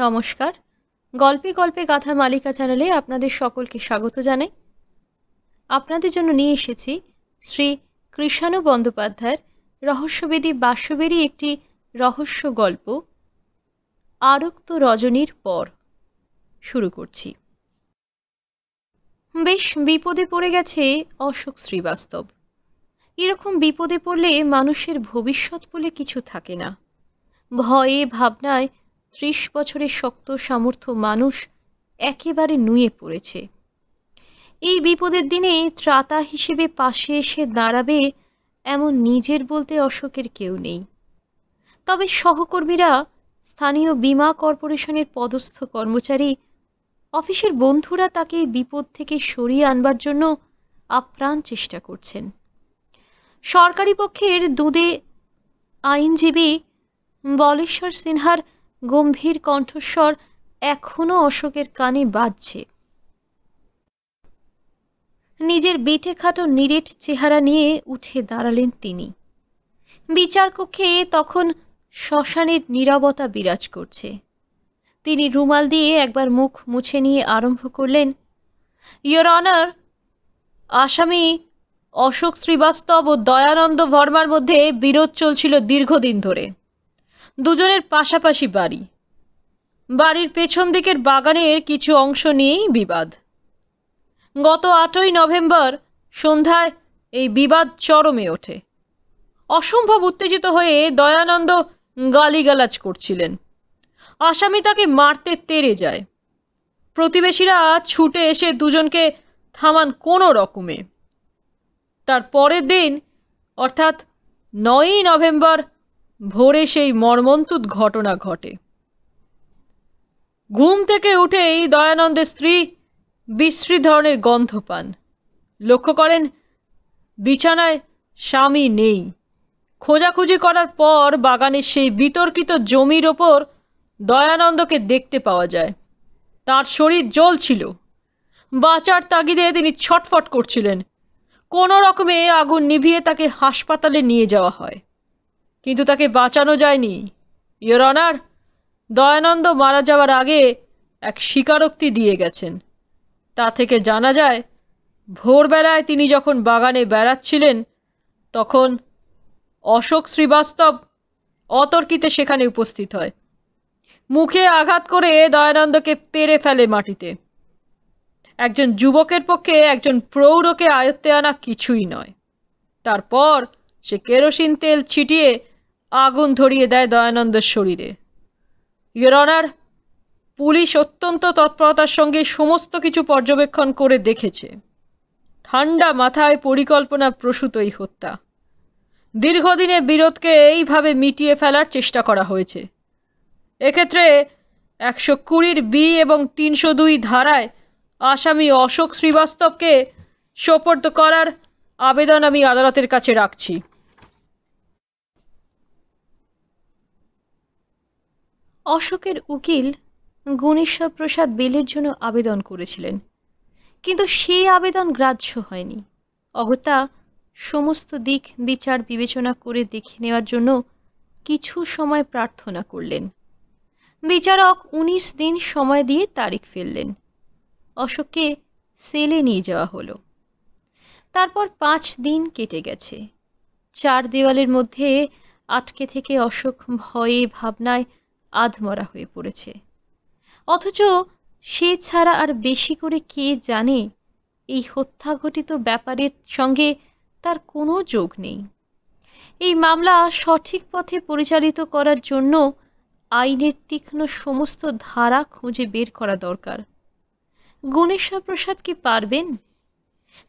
নমস্কার গল্পে গল্পে গাথা মালিকা চ্যানেলে আপনাদের সকলকে স্বাগত জানাই আপনাদের জন্য নিয়ে এসেছি শ্রী কৃষাণু বন্দ্যোপাধ্যায়ের রহস্যবেদী বাস্যবেরই একটি রহস্য গল্প আরক্ত রজনীর পর শুরু করছি বেশ বিপদে পড়ে গেছে অশোক শ্রীবাস্তব এরকম বিপদে পড়লে মানুষের ভবিষ্যৎ বলে কিছু থাকে না ভয়ে ভাবনায় ত্রিশ বছরের শক্ত সামর্থ্য মানুষ একেবারে নুয়ে পড়েছে এই বিপদের দিনে ত্রাতা হিসেবে পাশে এসে দাঁড়াবে এমন নিজের বলতে অশোকের কেউ নেই তবে সহকর্মীরা স্থানীয় বিমা কর্পোরেশনের পদস্থ কর্মচারী অফিসের বন্ধুরা তাকে বিপদ থেকে সরিয়ে আনবার জন্য আপ্রাণ চেষ্টা করছেন সরকারি পক্ষের দুদে আইনজীবী বলেশ্বর সিনহার গম্ভীর কণ্ঠস্বর এখনো অশোকের কানে বাজছে নিজের বিটে খাটো নিরেট চেহারা নিয়ে উঠে দাঁড়ালেন তিনি বিচারকক্ষে তখন শ্মশানের নীরবতা বিরাজ করছে তিনি রুমাল দিয়ে একবার মুখ মুছে নিয়ে আরম্ভ করলেন ইয়োর অনার আসামি অশোক শ্রীবাস্তব ও দয়ানন্দ বর্মার মধ্যে বিরোধ চলছিল দীর্ঘদিন ধরে দুজনের পাশাপাশি বাড়ি বাড়ির পেছন দিকের বাগানের কিছু অংশ নিয়েই বিবাদ গত আটই নভেম্বর সন্ধ্যায় এই বিবাদ চরমে ওঠে অসম্ভব উত্তেজিত হয়ে দয়ানন্দ গালিগালাজ করছিলেন আসামি তাকে মারতে তেরে যায় প্রতিবেশীরা ছুটে এসে দুজনকে থামান কোনো রকমে তার পরের দিন অর্থাৎ নয়ই নভেম্বর ভোরে সেই মর্মন্তুদ ঘটনা ঘটে ঘুম থেকে উঠেই দয়ানন্দের স্ত্রী বিশ্রী ধরনের গন্ধ পান লক্ষ্য করেন বিছানায় স্বামী নেই খোঁজাখুঁজি করার পর বাগানের সেই বিতর্কিত জমির ওপর দয়ানন্দকে দেখতে পাওয়া যায় তার শরীর ছিল বাঁচার তাগিদে তিনি ছটফট করছিলেন কোনো রকমে আগুন নিভিয়ে তাকে হাসপাতালে নিয়ে যাওয়া হয় কিন্তু তাকে বাঁচানো যায়নি ইয়োর অনার দয়ানন্দ মারা যাওয়ার আগে এক স্বীকারোক্তি দিয়ে গেছেন তা থেকে জানা যায় ভোরবেলায় তিনি যখন বাগানে বেড়াচ্ছিলেন তখন অশোক শ্রীবাস্তব অতর্কিতে সেখানে উপস্থিত হয় মুখে আঘাত করে দয়ানন্দকে পেরে ফেলে মাটিতে একজন যুবকের পক্ষে একজন প্রৌঢ়কে আয়ত্তে আনা কিছুই নয় তারপর সে কেরোসিন তেল ছিটিয়ে আগুন ধরিয়ে দেয় দয়ানন্দের শরীরে ইয়র অনার পুলিশ অত্যন্ত তৎপরতার সঙ্গে সমস্ত কিছু পর্যবেক্ষণ করে দেখেছে ঠান্ডা মাথায় পরিকল্পনা প্রসূত এই হত্যা দীর্ঘদিনে বিরোধকে এইভাবে মিটিয়ে ফেলার চেষ্টা করা হয়েছে এক্ষেত্রে একশো কুড়ির বি এবং তিনশো দুই ধারায় আসামি অশোক শ্রীবাস্তবকে সোপর্দ করার আবেদন আমি আদালতের কাছে রাখছি অশোকের উকিল গুণেশ্বর প্রসাদ বেলের জন্য আবেদন করেছিলেন কিন্তু সেই আবেদন গ্রাহ্য হয়নি অগতা সমস্ত দিক বিচার বিবেচনা করে দেখে নেওয়ার জন্য কিছু সময় প্রার্থনা করলেন বিচারক উনিশ দিন সময় দিয়ে তারিখ ফেললেন অশোককে সেলে নিয়ে যাওয়া হলো তারপর পাঁচ দিন কেটে গেছে চার দেওয়ালের মধ্যে আটকে থেকে অশোক ভয়ে ভাবনায় আধমরা হয়ে পড়েছে অথচ সে ছাড়া আর বেশি করে কে জানে এই হত্যা ঘটিত ব্যাপারের সঙ্গে তার কোনো যোগ নেই এই মামলা সঠিক পথে পরিচালিত করার জন্য আইনের তীক্ষ্ণ সমস্ত ধারা খুঁজে বের করা দরকার গণেশ্বর প্রসাদ কি পারবেন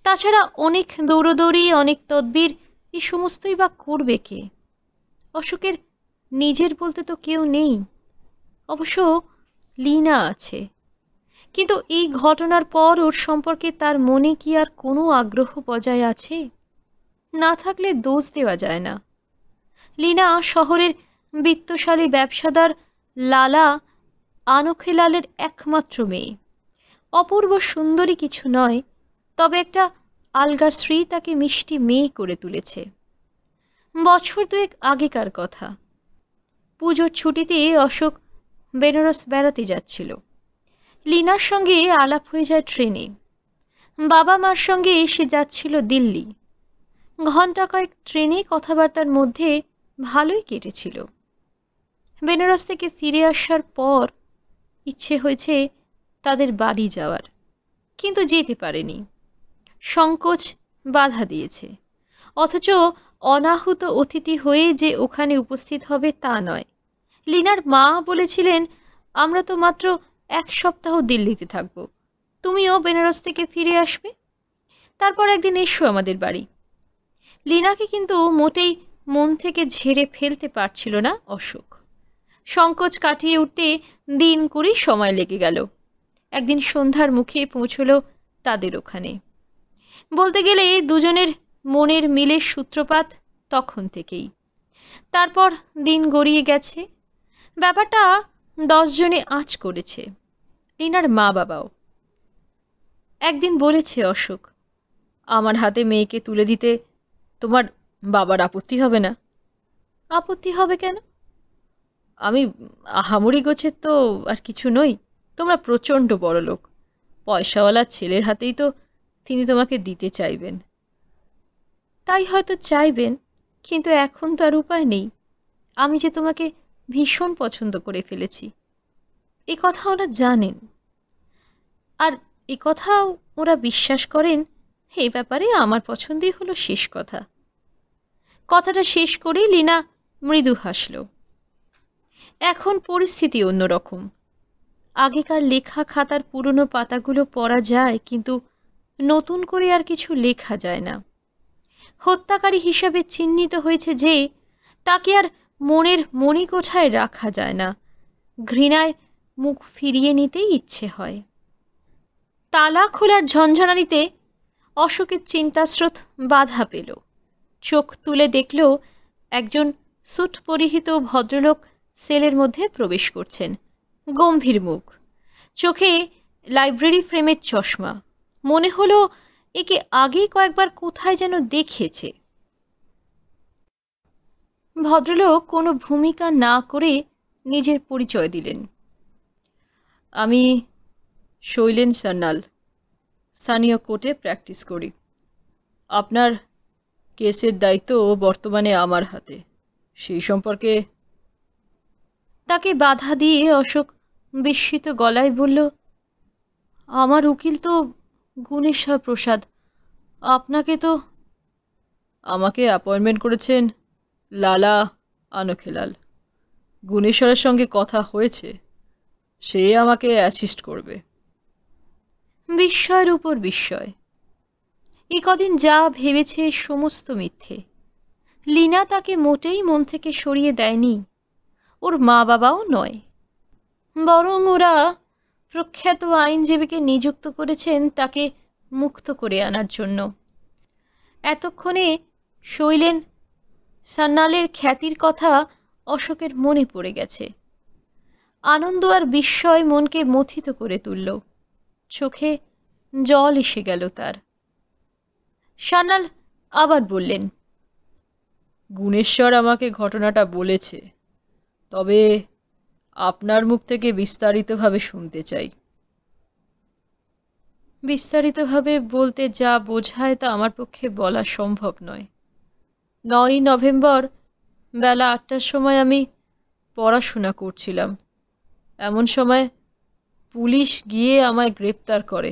তাছাড়া অনেক দৌড়দৌড়ি অনেক তদ্বির এই সমস্তই বা করবে কে অশোকের নিজের বলতে তো কেউ নেই অবশ্য লীনা আছে কিন্তু এই ঘটনার পর ওর সম্পর্কে তার মনে কি আর কোনো আগ্রহ বজায় আছে না থাকলে দোষ দেওয়া যায় না লীনা শহরের বিত্তশালী ব্যবসাদার লালা আনখিলালের একমাত্র মেয়ে অপূর্ব সুন্দরী কিছু নয় তবে একটা আলগা শ্রী তাকে মিষ্টি মেয়ে করে তুলেছে বছর দুয়েক আগেকার কথা পুজোর ছুটিতে অশোক বেনারস বেড়াতে যাচ্ছিল লিনার সঙ্গে আলাপ হয়ে যায় ট্রেনে বাবা মার সঙ্গে সে যাচ্ছিল দিল্লি ঘন্টা কয়েক ট্রেনে কথাবার্তার মধ্যে ভালোই কেটেছিল বেনারস থেকে ফিরে আসার পর ইচ্ছে হয়েছে তাদের বাড়ি যাওয়ার কিন্তু যেতে পারেনি সংকোচ বাধা দিয়েছে অথচ অনাহুত অতিথি হয়ে যে ওখানে উপস্থিত হবে তা নয় লিনার মা বলেছিলেন আমরা তো মাত্র এক সপ্তাহ দিল্লিতে থাকব তুমিও বেনারস থেকে ফিরে আসবে তারপর একদিন এসো আমাদের বাড়ি লিনাকে কিন্তু মোটেই মন থেকে ঝেড়ে ফেলতে পারছিল না অশোক সংকোচ কাটিয়ে উঠতে দিন কুড়ি সময় লেগে গেল একদিন সন্ধ্যার মুখে পৌঁছল তাদের ওখানে বলতে গেলে দুজনের মনের মিলের সূত্রপাত তখন থেকেই তারপর দিন গড়িয়ে গেছে ব্যাপারটা দশজনে আঁচ করেছে রিনার মা বাবাও একদিন বলেছে অশোক আমার হাতে মেয়েকে তুলে দিতে তোমার বাবার আপত্তি হবে না আপত্তি হবে কেন আমি আহামরি গোছের তো আর কিছু নই তোমরা প্রচণ্ড বড় লোক পয়সাওয়ালা ছেলের হাতেই তো তিনি তোমাকে দিতে চাইবেন তাই হয়তো চাইবেন কিন্তু এখন তো আর উপায় নেই আমি যে তোমাকে ভীষণ পছন্দ করে ফেলেছি এ কথা ওরা জানেন আর এ কথা ওরা বিশ্বাস করেন এ ব্যাপারে আমার পছন্দই হলো শেষ কথা কথাটা শেষ করেই লীনা মৃদু হাসল এখন পরিস্থিতি অন্যরকম আগেকার লেখা খাতার পুরনো পাতাগুলো পড়া যায় কিন্তু নতুন করে আর কিছু লেখা যায় না হত্যাকারী হিসাবে চিহ্নিত হয়েছে যে তাকে আর মনের কোঠায় রাখা যায় না ঘৃণায় মুখ ফিরিয়ে নিতে ইচ্ছে হয় তালা খোলার ঝঞ্ঝনানিতে অশোকের চিন্তাস্রোত বাধা পেল চোখ তুলে দেখল একজন সুট পরিহিত ভদ্রলোক সেলের মধ্যে প্রবেশ করছেন গম্ভীর মুখ চোখে লাইব্রেরি ফ্রেমের চশমা মনে হলো একে আগে কয়েকবার কোথায় যেন দেখেছে ভদ্রলোক কোনো ভূমিকা না করে নিজের পরিচয় দিলেন আমি শৈলেন সান্যাল স্থানীয় কোর্টে প্র্যাকটিস করি আপনার কেসের দায়িত্ব বর্তমানে আমার হাতে সেই সম্পর্কে তাকে বাধা দিয়ে অশোক বিস্মিত গলায় বলল আমার উকিল তো গুণেশ্বর প্রসাদ আপনাকে তো আমাকে অ্যাপয়েন্টমেন্ট করেছেন লালা আনখেলাল গুণেশ্বরের সঙ্গে কথা হয়েছে সে আমাকে অ্যাসিস্ট করবে বিস্ময়ের উপর বিস্ময় এ কদিন যা ভেবেছে সমস্ত মিথ্যে লীনা তাকে মোটেই মন থেকে সরিয়ে দেয়নি ওর মা বাবাও নয় বরং ওরা প্রখ্যাত আইনজীবীকে নিযুক্ত করেছেন তাকে মুক্ত করে আনার জন্য এতক্ষণে শৈলেন সান্যালের খ্যাতির কথা অশোকের মনে পড়ে গেছে আনন্দ আর বিস্ময় মনকে মথিত করে তুলল চোখে জল এসে গেল তার সান্যাল আবার বললেন গুণেশ্বর আমাকে ঘটনাটা বলেছে তবে আপনার মুখ থেকে বিস্তারিতভাবে শুনতে চাই বিস্তারিতভাবে বলতে যা বোঝায় তা আমার পক্ষে বলা সম্ভব নয় নয়ই নভেম্বর বেলা আটটার সময় আমি পড়াশোনা করছিলাম এমন সময় পুলিশ গিয়ে আমায় গ্রেপ্তার করে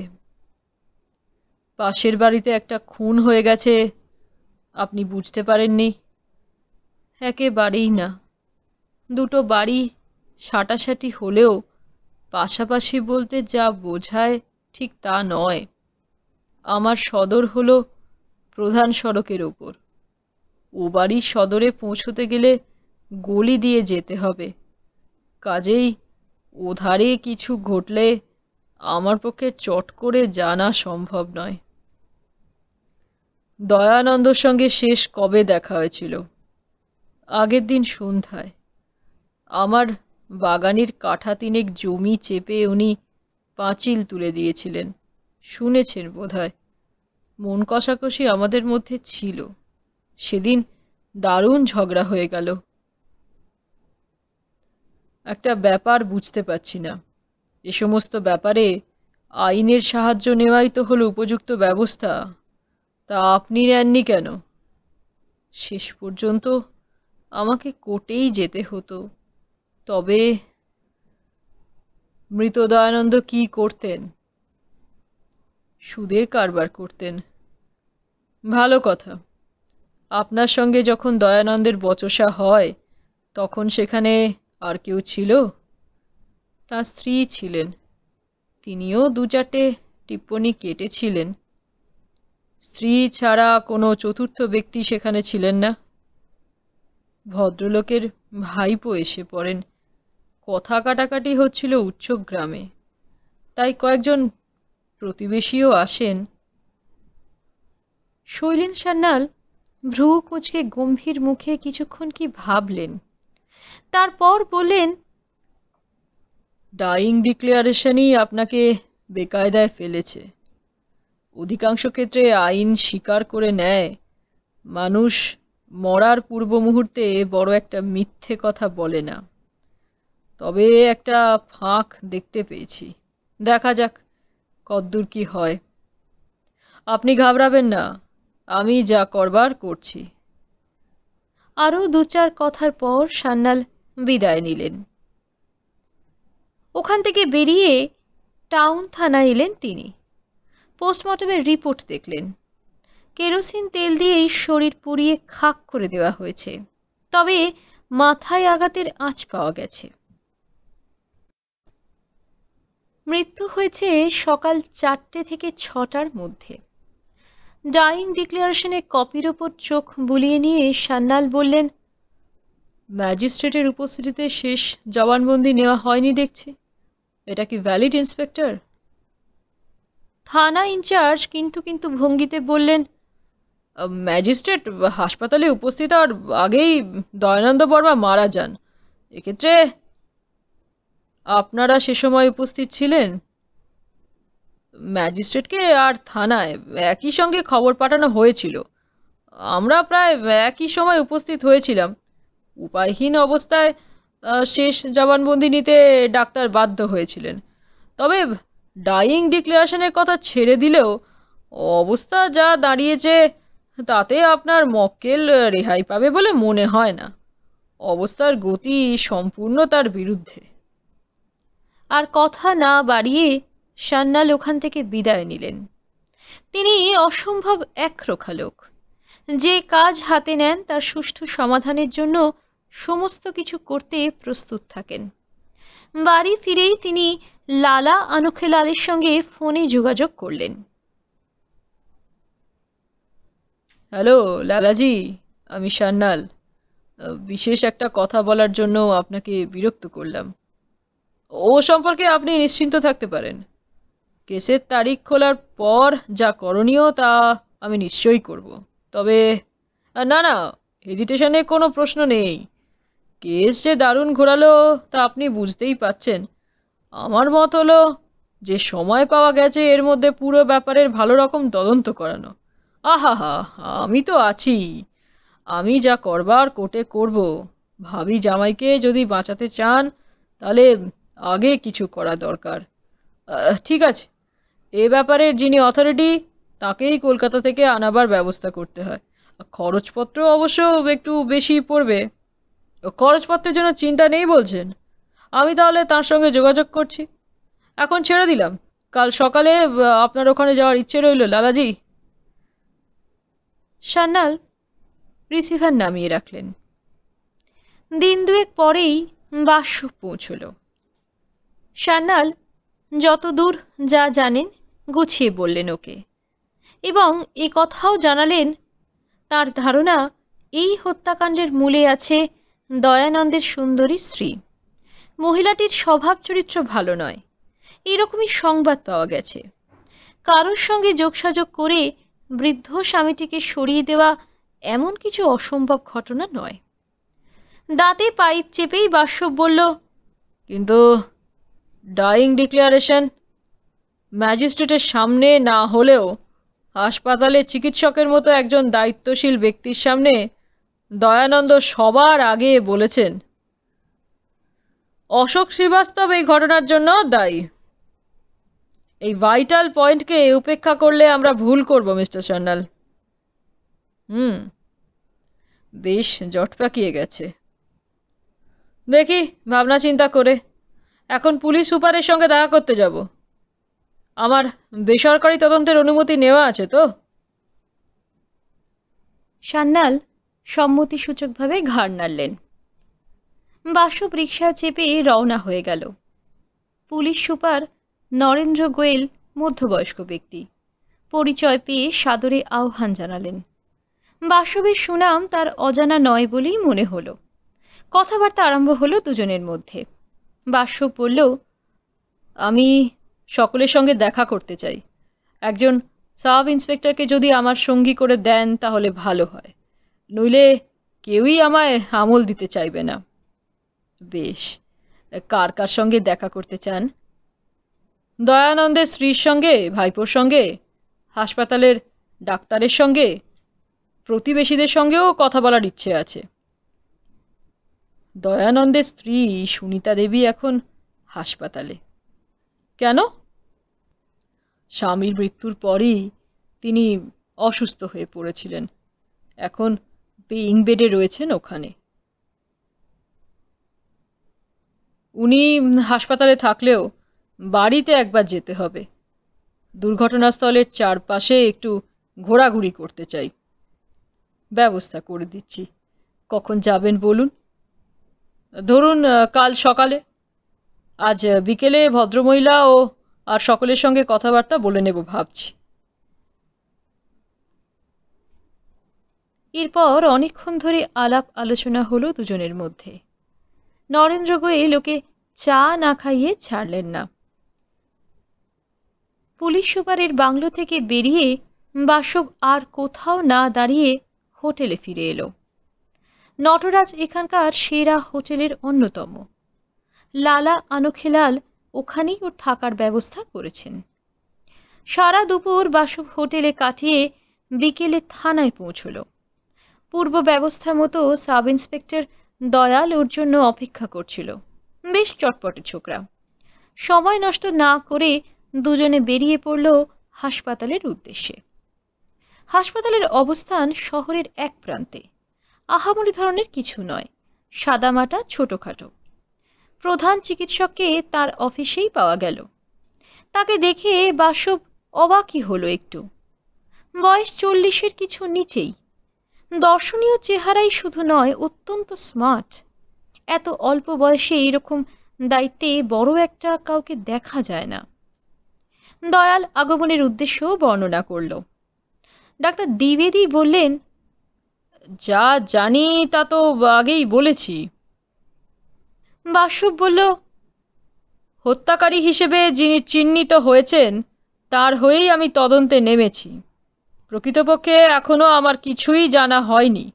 পাশের বাড়িতে একটা খুন হয়ে গেছে আপনি বুঝতে পারেননি একেবারেই না দুটো বাড়ি সাটাসাটি হলেও পাশাপাশি বলতে যা বোঝায় ঠিক তা নয় আমার সদর হলো প্রধান সড়কের ওপর ও বাড়ির সদরে পৌঁছতে গেলে গলি দিয়ে যেতে হবে কাজেই ওধারে কিছু ঘটলে আমার পক্ষে চট করে জানা সম্ভব নয় দয়ানন্দর সঙ্গে শেষ কবে দেখা হয়েছিল আগের দিন সন্ধ্যায় আমার বাগানের কাঠা তিনেক জমি চেপে উনি পাঁচিল তুলে দিয়েছিলেন শুনেছেন বোধহয় মন কষাকষি আমাদের মধ্যে ছিল সেদিন দারুণ ঝগড়া হয়ে গেল একটা ব্যাপার বুঝতে পারছি না এ সমস্ত ব্যাপারে আইনের সাহায্য নেওয়াই তো হলো উপযুক্ত ব্যবস্থা তা আপনি নেননি কেন শেষ পর্যন্ত আমাকে কোর্টেই যেতে হতো তবে মৃত দয়ানন্দ কি করতেন সুদের কারবার করতেন ভালো কথা আপনার সঙ্গে যখন দয়ানন্দের বচসা হয় তখন সেখানে আর কেউ ছিল তার স্ত্রী ছিলেন তিনিও দু চারটে টিপ্পণী কেটেছিলেন স্ত্রী ছাড়া কোনো চতুর্থ ব্যক্তি সেখানে ছিলেন না ভদ্রলোকের ভাইপো এসে পড়েন কথা কাটাকাটি হচ্ছিল উচ্চ গ্রামে তাই কয়েকজন প্রতিবেশীও আসেন শৈলেন সান্যাল ভ্রু কুচকে গম্ভীর মুখে কিছুক্ষণ কি ভাবলেন তারপর বলেন ডাইং ডিক্লেয়ারেশনই আপনাকে বেকায়দায় ফেলেছে অধিকাংশ ক্ষেত্রে আইন স্বীকার করে নেয় মানুষ মরার পূর্ব মুহূর্তে বড় একটা মিথ্যে কথা বলে না তবে একটা ফাঁক দেখতে পেয়েছি দেখা যাক কদ্দূর কি হয় আপনি ঘাবড়াবেন না আমি যা করবার করছি আরও দু চার কথার পর সান্যাল বিদায় নিলেন ওখান থেকে বেরিয়ে টাউন থানা এলেন তিনি পোস্টমর্টমের রিপোর্ট দেখলেন কেরোসিন তেল দিয়েই শরীর পুড়িয়ে খাক করে দেওয়া হয়েছে তবে মাথায় আঘাতের আঁচ পাওয়া গেছে মৃত্যু হয়েছে সকাল চারটে থেকে ছটার মধ্যে ডাইং ডিক্লারেশনে কপির ওপর চোখ বুলিয়ে নিয়ে সান্নাল বললেন ম্যাজিস্ট্রেটের উপস্থিতিতে শেষ জবানবন্দি নেওয়া হয়নি দেখছি এটা কি ভ্যালিড ইন্সপেক্টর থানা ইনচার্জ কিন্তু কিন্তু ভঙ্গিতে বললেন ম্যাজিস্ট্রেট হাসপাতালে উপস্থিত হওয়ার আগেই দয়ানন্দ বর্মা মারা যান এক্ষেত্রে আপনারা সে সময় উপস্থিত ছিলেন ম্যাজিস্ট্রেটকে আর থানায় একই সঙ্গে খবর পাঠানো হয়েছিল আমরা প্রায় একই সময় উপস্থিত হয়েছিলাম উপায়হীন অবস্থায় শেষ জবানবন্দি নিতে ডাক্তার বাধ্য হয়েছিলেন তবে ডাইং ডিক্লারেশনের কথা ছেড়ে দিলেও অবস্থা যা দাঁড়িয়েছে তাতে আপনার মক্কেল রেহাই পাবে বলে মনে হয় না অবস্থার গতি সম্পূর্ণ তার বিরুদ্ধে আর কথা না বাড়িয়ে সান্যাল ওখান থেকে বিদায় নিলেন তিনি অসম্ভব একরোখা লোক যে কাজ হাতে নেন তার সুষ্ঠু সমাধানের জন্য সমস্ত কিছু করতে প্রস্তুত থাকেন বাড়ি ফিরেই তিনি লালা লালের সঙ্গে ফোনে যোগাযোগ করলেন হ্যালো লালাজি আমি সান্নাল বিশেষ একটা কথা বলার জন্য আপনাকে বিরক্ত করলাম ও সম্পর্কে আপনি নিশ্চিন্ত থাকতে পারেন কেসের তারিখ খোলার পর যা করণীয় তা আমি নিশ্চয়ই করব তবে না না হেজিটেশনে কোনো প্রশ্ন নেই কেস যে দারুণ ঘোরালো তা আপনি বুঝতেই পাচ্ছেন আমার মত হলো যে সময় পাওয়া গেছে এর মধ্যে পুরো ব্যাপারের ভালো রকম তদন্ত করানো আহা হা আমি তো আছি আমি যা করবার কোর্টে করব ভাবি জামাইকে যদি বাঁচাতে চান তাহলে আগে কিছু করা দরকার ঠিক আছে এ ব্যাপারে যিনি অথরিটি তাকেই কলকাতা থেকে আনাবার ব্যবস্থা করতে হয় খরচপত্র অবশ্য একটু বেশি পড়বে খরচপত্রের জন্য চিন্তা নেই বলছেন আমি তাহলে তার সঙ্গে যোগাযোগ করছি এখন ছেড়ে দিলাম কাল সকালে আপনার ওখানে যাওয়ার ইচ্ছে রইল লালাজি সান্যাল রিসিভার নামিয়ে রাখলেন দিন দুয়েক পরেই বাস্য পৌঁছল সান্যাল যতদূর যা জানেন গুছিয়ে বললেন ওকে এবং এ কথাও জানালেন তার ধারণা এই হত্যাকাণ্ডের মূলে আছে দয়ানন্দের সুন্দরী স্ত্রী মহিলাটির স্বভাব চরিত্র ভালো নয় এরকমই সংবাদ পাওয়া গেছে কারোর সঙ্গে যোগসাযোগ করে বৃদ্ধ স্বামীটিকে সরিয়ে দেওয়া এমন কিছু অসম্ভব ঘটনা নয় দাঁতে পাইপ চেপেই বাস্যব বলল কিন্তু ডাইং ডিক্লারেশন ম্যাজিস্ট্রেটের সামনে না হলেও হাসপাতালে চিকিৎসকের মতো একজন দায়িত্বশীল ব্যক্তির সামনে দয়ানন্দ সবার আগে বলেছেন অশোক শ্রীবাস্তব এই ঘটনার জন্য দায়ী এই ভাইটাল পয়েন্টকে উপেক্ষা করলে আমরা ভুল করব মিস্টার সান্নাল হুম বেশ জট পাকিয়ে গেছে দেখি ভাবনা চিন্তা করে এখন পুলিশ সুপারের সঙ্গে দেখা করতে যাব আমার বেসরকারি তদন্তের অনুমতি নেওয়া আছে তো সান্যাল সম্মতিসূচকভাবে ঘাড় নাড়লেন বাসব রিক্সা চেপে রওনা হয়ে গেল পুলিশ সুপার নরেন্দ্র গোয়েল মধ্যবয়স্ক ব্যক্তি পরিচয় পেয়ে সাদরে আহ্বান জানালেন বাসবের সুনাম তার অজানা নয় বলেই মনে হল কথাবার্তা আরম্ভ হলো দুজনের মধ্যে বাসব বলল আমি সকলের সঙ্গে দেখা করতে চাই একজন সাব ইন্সপেক্টরকে যদি আমার সঙ্গী করে দেন তাহলে ভালো হয় নইলে কেউই আমায় আমল দিতে চাইবে না বেশ কার কার সঙ্গে দেখা করতে চান দয়ানন্দের স্ত্রীর সঙ্গে ভাইপোর সঙ্গে হাসপাতালের ডাক্তারের সঙ্গে প্রতিবেশীদের সঙ্গেও কথা বলার ইচ্ছে আছে দয়ানন্দের স্ত্রী সুনিতা দেবী এখন হাসপাতালে কেন স্বামীর মৃত্যুর পরেই তিনি অসুস্থ হয়ে পড়েছিলেন এখন পেইং বেডে রয়েছেন ওখানে উনি হাসপাতালে থাকলেও বাড়িতে একবার যেতে হবে দুর্ঘটনাস্থলের চারপাশে একটু ঘোরাঘুরি করতে চাই ব্যবস্থা করে দিচ্ছি কখন যাবেন বলুন ধরুন কাল সকালে আজ বিকেলে ভদ্রমহিলা ও আর সকলের সঙ্গে কথাবার্তা বলে নেব ভাবছি এরপর অনেকক্ষণ ধরে আলাপ আলোচনা হলো দুজনের মধ্যে নরেন্দ্র গোয়ে লোকে চা না খাইয়ে ছাড়লেন না পুলিশ সুপারের বাংলো থেকে বেরিয়ে বাসব আর কোথাও না দাঁড়িয়ে হোটেলে ফিরে এলো নটরাজ এখানকার সেরা হোটেলের অন্যতম লালা আনখেলাল ওখানেই ওর থাকার ব্যবস্থা করেছেন সারা দুপুর বাসব হোটেলে কাটিয়ে বিকেলে থানায় পৌঁছল পূর্ব ব্যবস্থা মতো সাব ইন্সপেক্টর দয়াল ওর জন্য অপেক্ষা করছিল বেশ চটপটে ছোকরা সময় নষ্ট না করে দুজনে বেরিয়ে পড়ল হাসপাতালের উদ্দেশ্যে হাসপাতালের অবস্থান শহরের এক প্রান্তে আহামরি ধরনের কিছু নয় সাদামাটা ছোটখাটো প্রধান চিকিৎসককে তার অফিসেই পাওয়া গেল তাকে দেখে বাসব অবাকই হলো একটু বয়স চল্লিশের কিছু নিচেই দর্শনীয় চেহারাই শুধু নয় অত্যন্ত স্মার্ট এত অল্প বয়সে এরকম দায়িত্বে বড় একটা কাউকে দেখা যায় না দয়াল আগমনের উদ্দেশ্য বর্ণনা করল ডাক্তার দ্বিবেদী বললেন যা জানি তা তো আগেই বলেছি বাসু বলল হত্যাকারী হিসেবে যিনি চিহ্নিত হয়েছেন তার হয়েই আমি তদন্তে নেমেছি প্রকৃতপক্ষে এখনও আমার কিছুই জানা হয়নি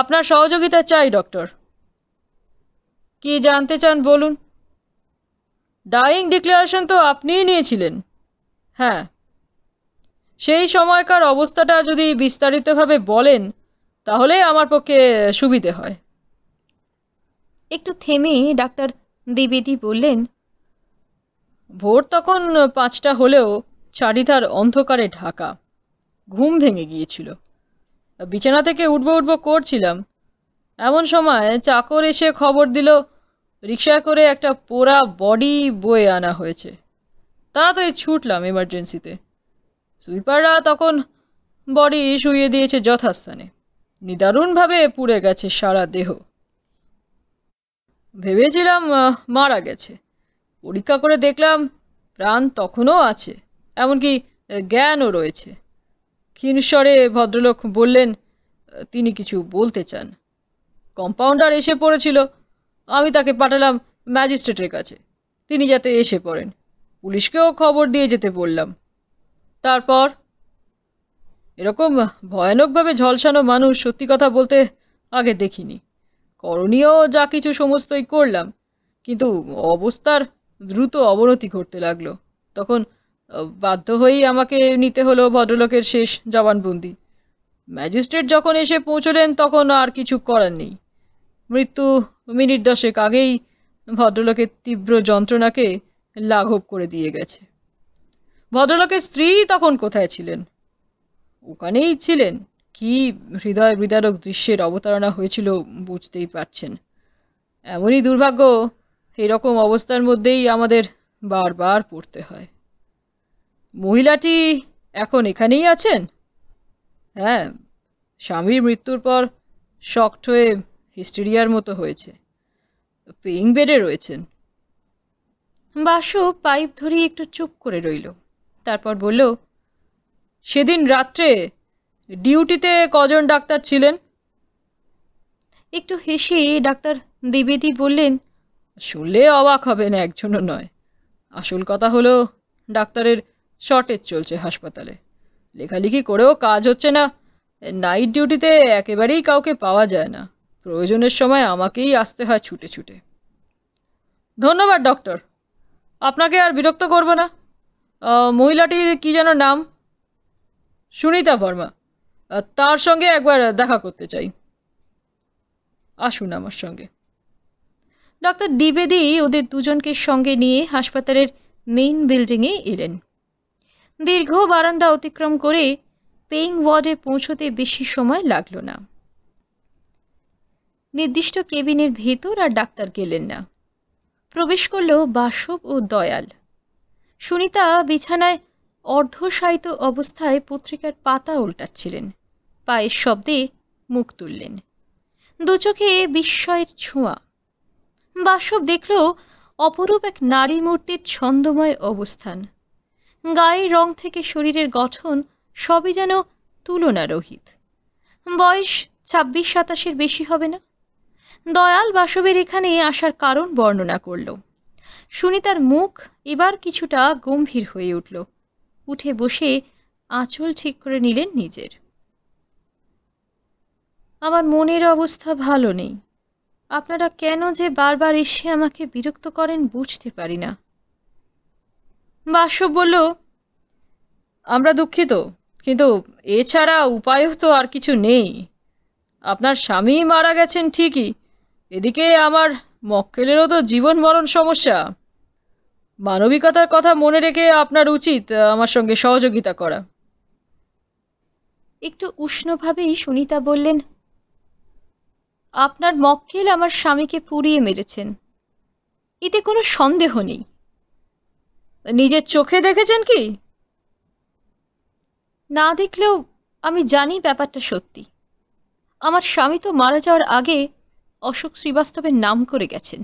আপনার সহযোগিতা চাই ডক্টর কি জানতে চান বলুন ডাইং ডিক্লারেশন তো আপনিই নিয়েছিলেন হ্যাঁ সেই সময়কার অবস্থাটা যদি বিস্তারিতভাবে বলেন তাহলে আমার পক্ষে সুবিধে হয় একটু থেমে ডাক্তার দ্বিবেদী বললেন ভোর তখন পাঁচটা হলেও চারিধার অন্ধকারে ঢাকা ঘুম ভেঙে গিয়েছিল বিছানা থেকে উঠবো উঠবো করছিলাম এমন সময় চাকর এসে খবর দিল রিক্সায় করে একটা পোড়া বডি বয়ে আনা হয়েছে তাড়াতাড়ি ছুটলাম এমার্জেন্সিতে সুইপাররা তখন বডি শুয়ে দিয়েছে যথাস্থানে নিদারুণভাবে পুড়ে গেছে সারা দেহ ভেবেছিলাম মারা গেছে পরীক্ষা করে দেখলাম প্রাণ তখনও আছে এমনকি জ্ঞানও রয়েছে ক্ষীণস্বরে ভদ্রলোক বললেন তিনি কিছু বলতে চান কম্পাউন্ডার এসে পড়েছিল আমি তাকে পাঠালাম ম্যাজিস্ট্রেটের কাছে তিনি যাতে এসে পড়েন পুলিশকেও খবর দিয়ে যেতে বললাম তারপর এরকম ভয়ানকভাবে ঝলসানো মানুষ সত্যি কথা বলতে আগে দেখিনি করণীয় যা কিছু সমস্তই করলাম কিন্তু অবস্থার দ্রুত অবনতি ঘটতে লাগলো তখন বাধ্য হয়েই আমাকে নিতে হলো ভদ্রলোকের শেষ জবানবন্দি ম্যাজিস্ট্রেট যখন এসে পৌঁছলেন তখন আর কিছু করার নেই মৃত্যু মিনিট দশেক আগেই ভদ্রলোকের তীব্র যন্ত্রণাকে লাঘব করে দিয়ে গেছে ভদ্রলোকের স্ত্রী তখন কোথায় ছিলেন ওখানেই ছিলেন কি হৃদয় বিদারক দৃশ্যের অবতারণা হয়েছিল বুঝতেই পারছেন এমনই দুর্ভাগ্য এরকম অবস্থার মধ্যেই আমাদের বারবার পড়তে হয় মহিলাটি এখন এখানেই আছেন হ্যাঁ স্বামীর মৃত্যুর পর শক্ট হয়ে হিস্টেরিয়ার মতো হয়েছে পেইং বেডে রয়েছেন বাসু পাইপ ধরিয়ে একটু চুপ করে রইল তারপর বলল সেদিন রাত্রে ডিউটিতে কজন ডাক্তার ছিলেন একটু হেসে ডাক্তার দ্বিবেদী বললেন শুনলে অবাক হবেন একজনও নয় আসল কথা হলো ডাক্তারের শর্টেজ চলছে হাসপাতালে লেখালেখি করেও কাজ হচ্ছে না নাইট ডিউটিতে একেবারেই কাউকে পাওয়া যায় না প্রয়োজনের সময় আমাকেই আসতে হয় ছুটে ছুটে ধন্যবাদ ডক্টর আপনাকে আর বিরক্ত করব না মহিলাটির কি যেন নাম সুনিতা বর্মা তার সঙ্গে একবার দেখা করতে চাই আসুন আমার সঙ্গে ডক্টর দ্বিবেদী ওদের দুজনকে সঙ্গে নিয়ে হাসপাতালের মেইন বিল্ডিংয়ে এলেন দীর্ঘ বারান্দা অতিক্রম করে পেইং ওয়ার্ডে পৌঁছতে বেশি সময় লাগল না নির্দিষ্ট কেবিনের ভেতর আর ডাক্তার গেলেন না প্রবেশ করল বাসব ও দয়াল সুনিতা বিছানায় অর্ধশায়িত অবস্থায় পত্রিকার পাতা উল্টাচ্ছিলেন পায়ের শব্দে মুখ তুললেন দুচোখে বিস্ময়ের ছোঁয়া বাসব দেখল অপরূপ এক নারী মূর্তির ছন্দময় অবস্থান গায়ের রং থেকে শরীরের গঠন সবই যেন তুলনারহিত বয়স ছাব্বিশ সাতাশের বেশি হবে না দয়াল বাসবের এখানে আসার কারণ বর্ণনা করল সুনিতার মুখ এবার কিছুটা গম্ভীর হয়ে উঠল উঠে বসে আঁচল ঠিক করে নিলেন নিজের আমার মনের অবস্থা ভালো নেই আপনারা কেন যে বারবার এসে আমাকে বিরক্ত করেন বুঝতে পারি না বাসব বলল আমরা দুঃখিত কিন্তু এছাড়া উপায়ও তো আর কিছু নেই আপনার স্বামী মারা গেছেন ঠিকই এদিকে আমার মক্কেলেরও তো জীবন মরণ সমস্যা মানবিকতার কথা মনে রেখে আপনার উচিত আমার সঙ্গে সহযোগিতা করা একটু উষ্ণভাবেই সুনিতা বললেন আপনার মক্কেল আমার স্বামীকে পুড়িয়ে মেরেছেন এতে কোনো সন্দেহ নেই নিজের চোখে দেখেছেন কি না দেখলেও আমি জানি ব্যাপারটা সত্যি আমার স্বামী তো মারা যাওয়ার আগে অশোক শ্রীবাস্তবের নাম করে গেছেন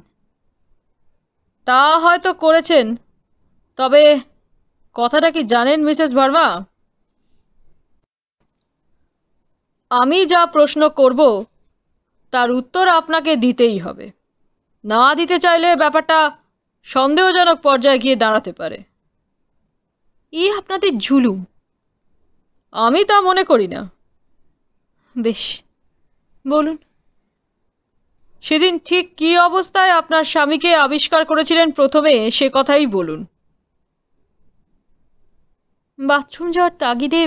তা হয়তো করেছেন তবে কথাটা কি জানেন মিসেস ভার্মা আমি যা প্রশ্ন করব তার উত্তর আপনাকে দিতেই হবে না দিতে চাইলে ব্যাপারটা সন্দেহজনক পর্যায়ে গিয়ে দাঁড়াতে পারে ই আপনাদের ঝুলুম আমি তা মনে করি না বেশ বলুন সেদিন ঠিক কি অবস্থায় আপনার স্বামীকে আবিষ্কার করেছিলেন প্রথমে সে কথাই বলুন বাথরুম যাওয়ার তাগিদে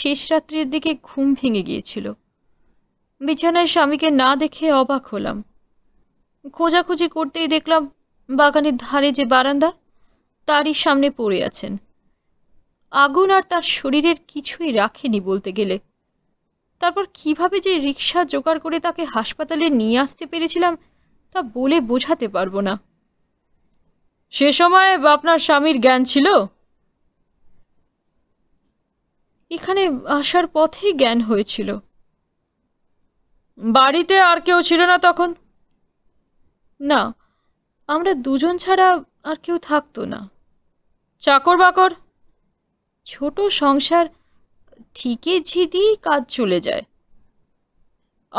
শেষ রাত্রির দিকে ঘুম ভেঙে গিয়েছিল বিছানায় স্বামীকে না দেখে অবাক হলাম খোঁজাখুঁজি করতেই দেখলাম বাগানের ধারে যে বারান্দা তারই সামনে পড়ে আছেন আগুন আর তার শরীরের কিছুই রাখেনি বলতে গেলে তারপর কিভাবে যে রিক্সা জোগাড় করে তাকে হাসপাতালে নিয়ে আসতে পেরেছিলাম তা বলে বোঝাতে পারবো না সে সময় আপনার স্বামীর জ্ঞান ছিল এখানে আসার পথেই জ্ঞান হয়েছিল বাড়িতে আর কেউ ছিল না তখন না আমরা দুজন ছাড়া আর কেউ থাকতো না চাকর বাকর ছোট সংসার ঠিকই ঝিদি কাজ চলে যায়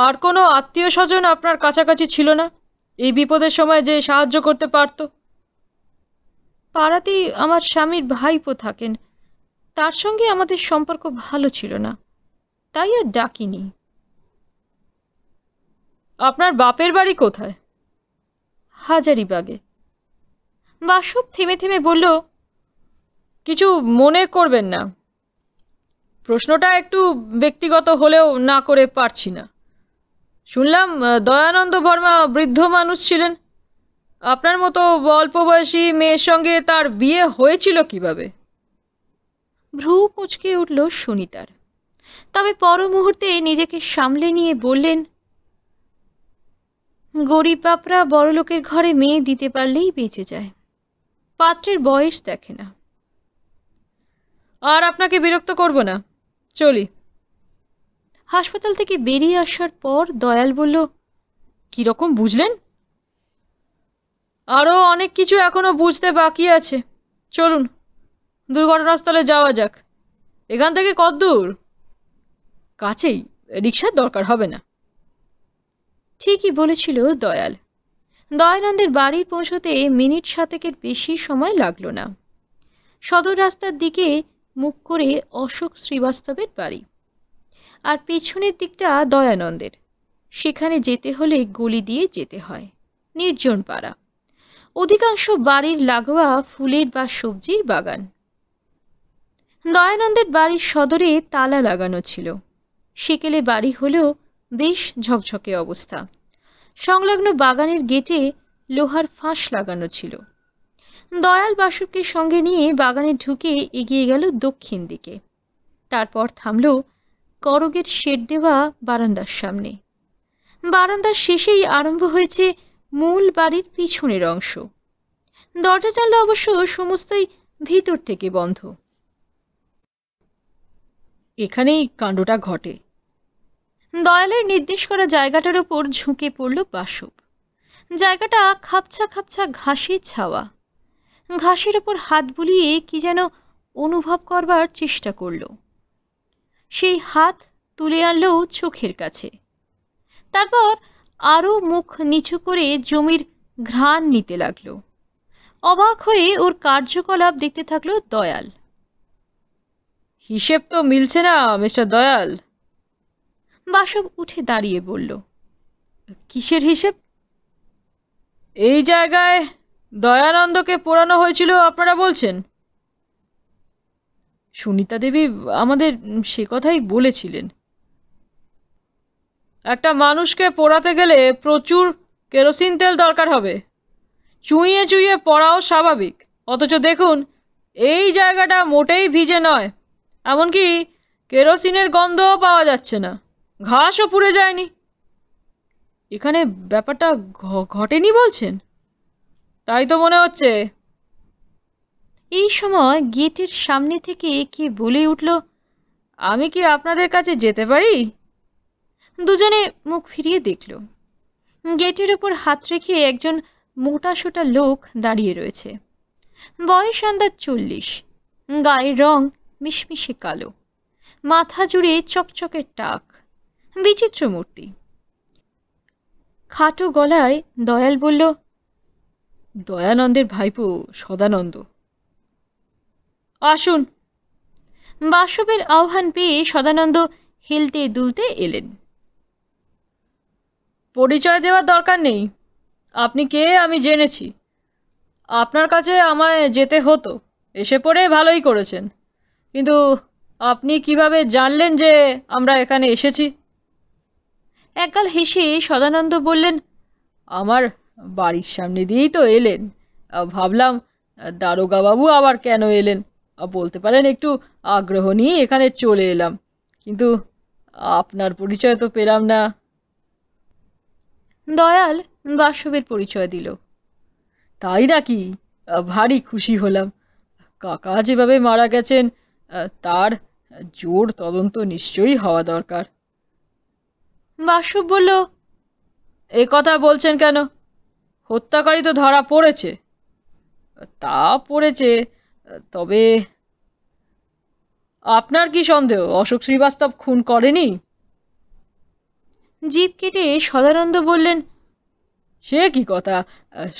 আর কোনো আত্মীয় স্বজন আপনার কাছাকাছি ছিল না এই বিপদের সময় যে সাহায্য করতে পারত পাড়াতেই আমার স্বামীর ভাইপো থাকেন তার সঙ্গে আমাদের সম্পর্ক ভালো ছিল না তাই আর ডাকিনি আপনার বাপের বাড়ি কোথায় হাজারিবাগে বাসব থেমে থেমে বলল কিছু মনে করবেন না প্রশ্নটা একটু ব্যক্তিগত হলেও না করে পারছি না শুনলাম দয়ানন্দ বর্মা বৃদ্ধ মানুষ ছিলেন আপনার মতো অল্প বয়সী মেয়ের সঙ্গে তার বিয়ে হয়েছিল কিভাবে ভ্রু কুচকে উঠল সুনিতার তবে পর মুহূর্তে নিজেকে সামলে নিয়ে বললেন গরিব বাপরা বড়লোকের ঘরে মেয়ে দিতে পারলেই বেঁচে যায় পাত্রের বয়স দেখে না আর আপনাকে বিরক্ত করব না চলি হাসপাতাল থেকে বেরিয়ে আসার পর দয়াল বলল কিরকম বুঝলেন আরও অনেক কিছু এখনো বুঝতে বাকি আছে চলুন দুর্ঘটনাস্থলে যাওয়া যাক এখান থেকে কত দূর কাছেই রিক্সার দরকার হবে না ঠিকই বলেছিল দয়াল দয়ানন্দের বাড়ি পৌঁছতে মিনিট সাতেকের বেশি সময় লাগলো না সদর রাস্তার দিকে মুখ করে অশোক শ্রীবাস্তবের বাড়ি আর পেছনের দিকটা দয়ানন্দের সেখানে যেতে হলে গলি দিয়ে যেতে হয় নির্জন পাড়া অধিকাংশ বাড়ির লাগোয়া ফুলের বা সবজির বাগান দয়ানন্দের বাড়ির সদরে তালা লাগানো ছিল সেকেলে বাড়ি হলেও বেশ ঝকঝকে অবস্থা সংলগ্ন বাগানের গেটে লোহার ফাঁস লাগানো ছিল দয়াল বাসুকে সঙ্গে নিয়ে বাগানে ঢুকে এগিয়ে গেল দক্ষিণ দিকে তারপর থামল করগের শেড দেওয়া বারান্দার সামনে বারান্দার শেষেই আরম্ভ হয়েছে মূল বাড়ির পিছনের অংশ দরজা জানলা অবশ্য সমস্তই ভিতর থেকে বন্ধ এখানেই কাণ্ডটা ঘটে দয়ালের নির্দেশ করা জায়গাটার ওপর ঝুঁকে পড়ল বাসব জায়গাটা খাপছা খাপছা ঘাসে ছাওয়া ঘাসের ওপর হাত বুলিয়ে কি যেন অনুভব করবার চেষ্টা করল সেই হাত তুলে আনল চোখের কাছে তারপর আরও মুখ নিচু করে জমির ঘ্রাণ নিতে লাগল অবাক হয়ে ওর কার্যকলাপ দেখতে থাকলো দয়াল হিসেব তো মিলছে না মিস্টার দয়াল বাসব উঠে দাঁড়িয়ে বলল কিসের হিসেব এই জায়গায় দয়ানন্দকে পোড়ানো হয়েছিল আপনারা বলছেন সুনিতা দেবী আমাদের সে কথাই বলেছিলেন একটা মানুষকে পোড়াতে গেলে প্রচুর কেরোসিন তেল দরকার হবে চুইয়ে চুইয়ে পড়াও স্বাভাবিক অথচ দেখুন এই জায়গাটা মোটেই ভিজে নয় এমনকি কেরোসিনের গন্ধও পাওয়া যাচ্ছে না ঘাসও পুড়ে যায়নি এখানে ব্যাপারটা ঘটেনি বলছেন তাই তো মনে হচ্ছে এই সময় গেটের সামনে থেকে কে বলে উঠল আমি কি আপনাদের কাছে যেতে পারি দুজনে মুখ ফিরিয়ে দেখল গেটের উপর হাত রেখে একজন মোটা সোটা লোক দাঁড়িয়ে রয়েছে বয়স আন্দাজ চল্লিশ গায়ের রং মিশমিশে কালো মাথা জুড়ে চকচকে টাক বিচিত্র মূর্তি খাটো গলায় দয়াল বলল দয়ানন্দের ভাইপো সদানন্দ আসুন বাসবের আহ্বান পেয়ে সদানন্দ হেলতে দুলতে এলেন পরিচয় দেওয়ার দরকার নেই আপনি কে আমি জেনেছি আপনার কাছে আমায় যেতে হতো এসে পড়ে ভালোই করেছেন কিন্তু আপনি কিভাবে জানলেন যে আমরা এখানে এসেছি একাল হেসে সদানন্দ বললেন আমার বাড়ির সামনে দিয়েই তো এলেন ভাবলাম দারোগাবাবু আবার কেন এলেন বলতে পারেন একটু আগ্রহ নিয়ে এখানে চলে এলাম কিন্তু আপনার পরিচয় তো পেলাম না দয়াল বাসবের পরিচয় দিল তাই নাকি ভারী খুশি হলাম কাকা যেভাবে মারা গেছেন তার জোর তদন্ত নিশ্চয়ই হওয়া দরকার বাসু বলল এ কথা বলছেন কেন হত্যাকারী তো ধরা পড়েছে তা পড়েছে তবে আপনার কি সন্দেহ অশোক শ্রীবাস্তব খুন করেনি জীব কেটে সদানন্দ বললেন সে কি কথা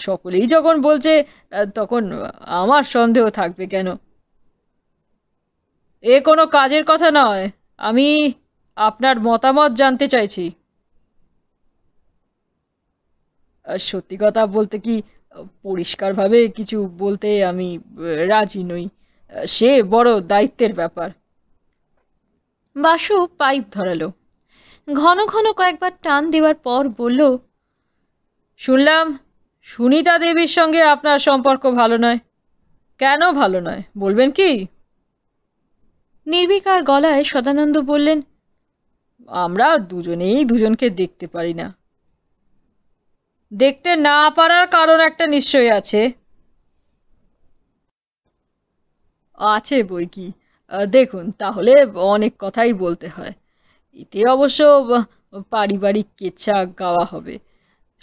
সকলেই যখন বলছে তখন আমার সন্দেহ থাকবে কেন এ কোনো কাজের কথা নয় আমি আপনার মতামত জানতে চাইছি সত্যি কথা বলতে কি পরিষ্কার পরিষ্কারভাবে কিছু বলতে আমি রাজি নই সে বড় দায়িত্বের ব্যাপার বাসু পাইপ ধরালো ঘন ঘন কয়েকবার টান দেওয়ার পর বলল শুনলাম সুনিতা দেবীর সঙ্গে আপনার সম্পর্ক ভালো নয় কেন ভালো নয় বলবেন কি নির্বিকার গলায় সদানন্দ বললেন আমরা দুজনেই দুজনকে দেখতে পারি না দেখতে না পারার কারণ একটা নিশ্চয় আছে আছে বই কি দেখুন তাহলে অনেক কথাই বলতে হয় এতে অবশ্য পারিবারিক কেচ্ছা গাওয়া হবে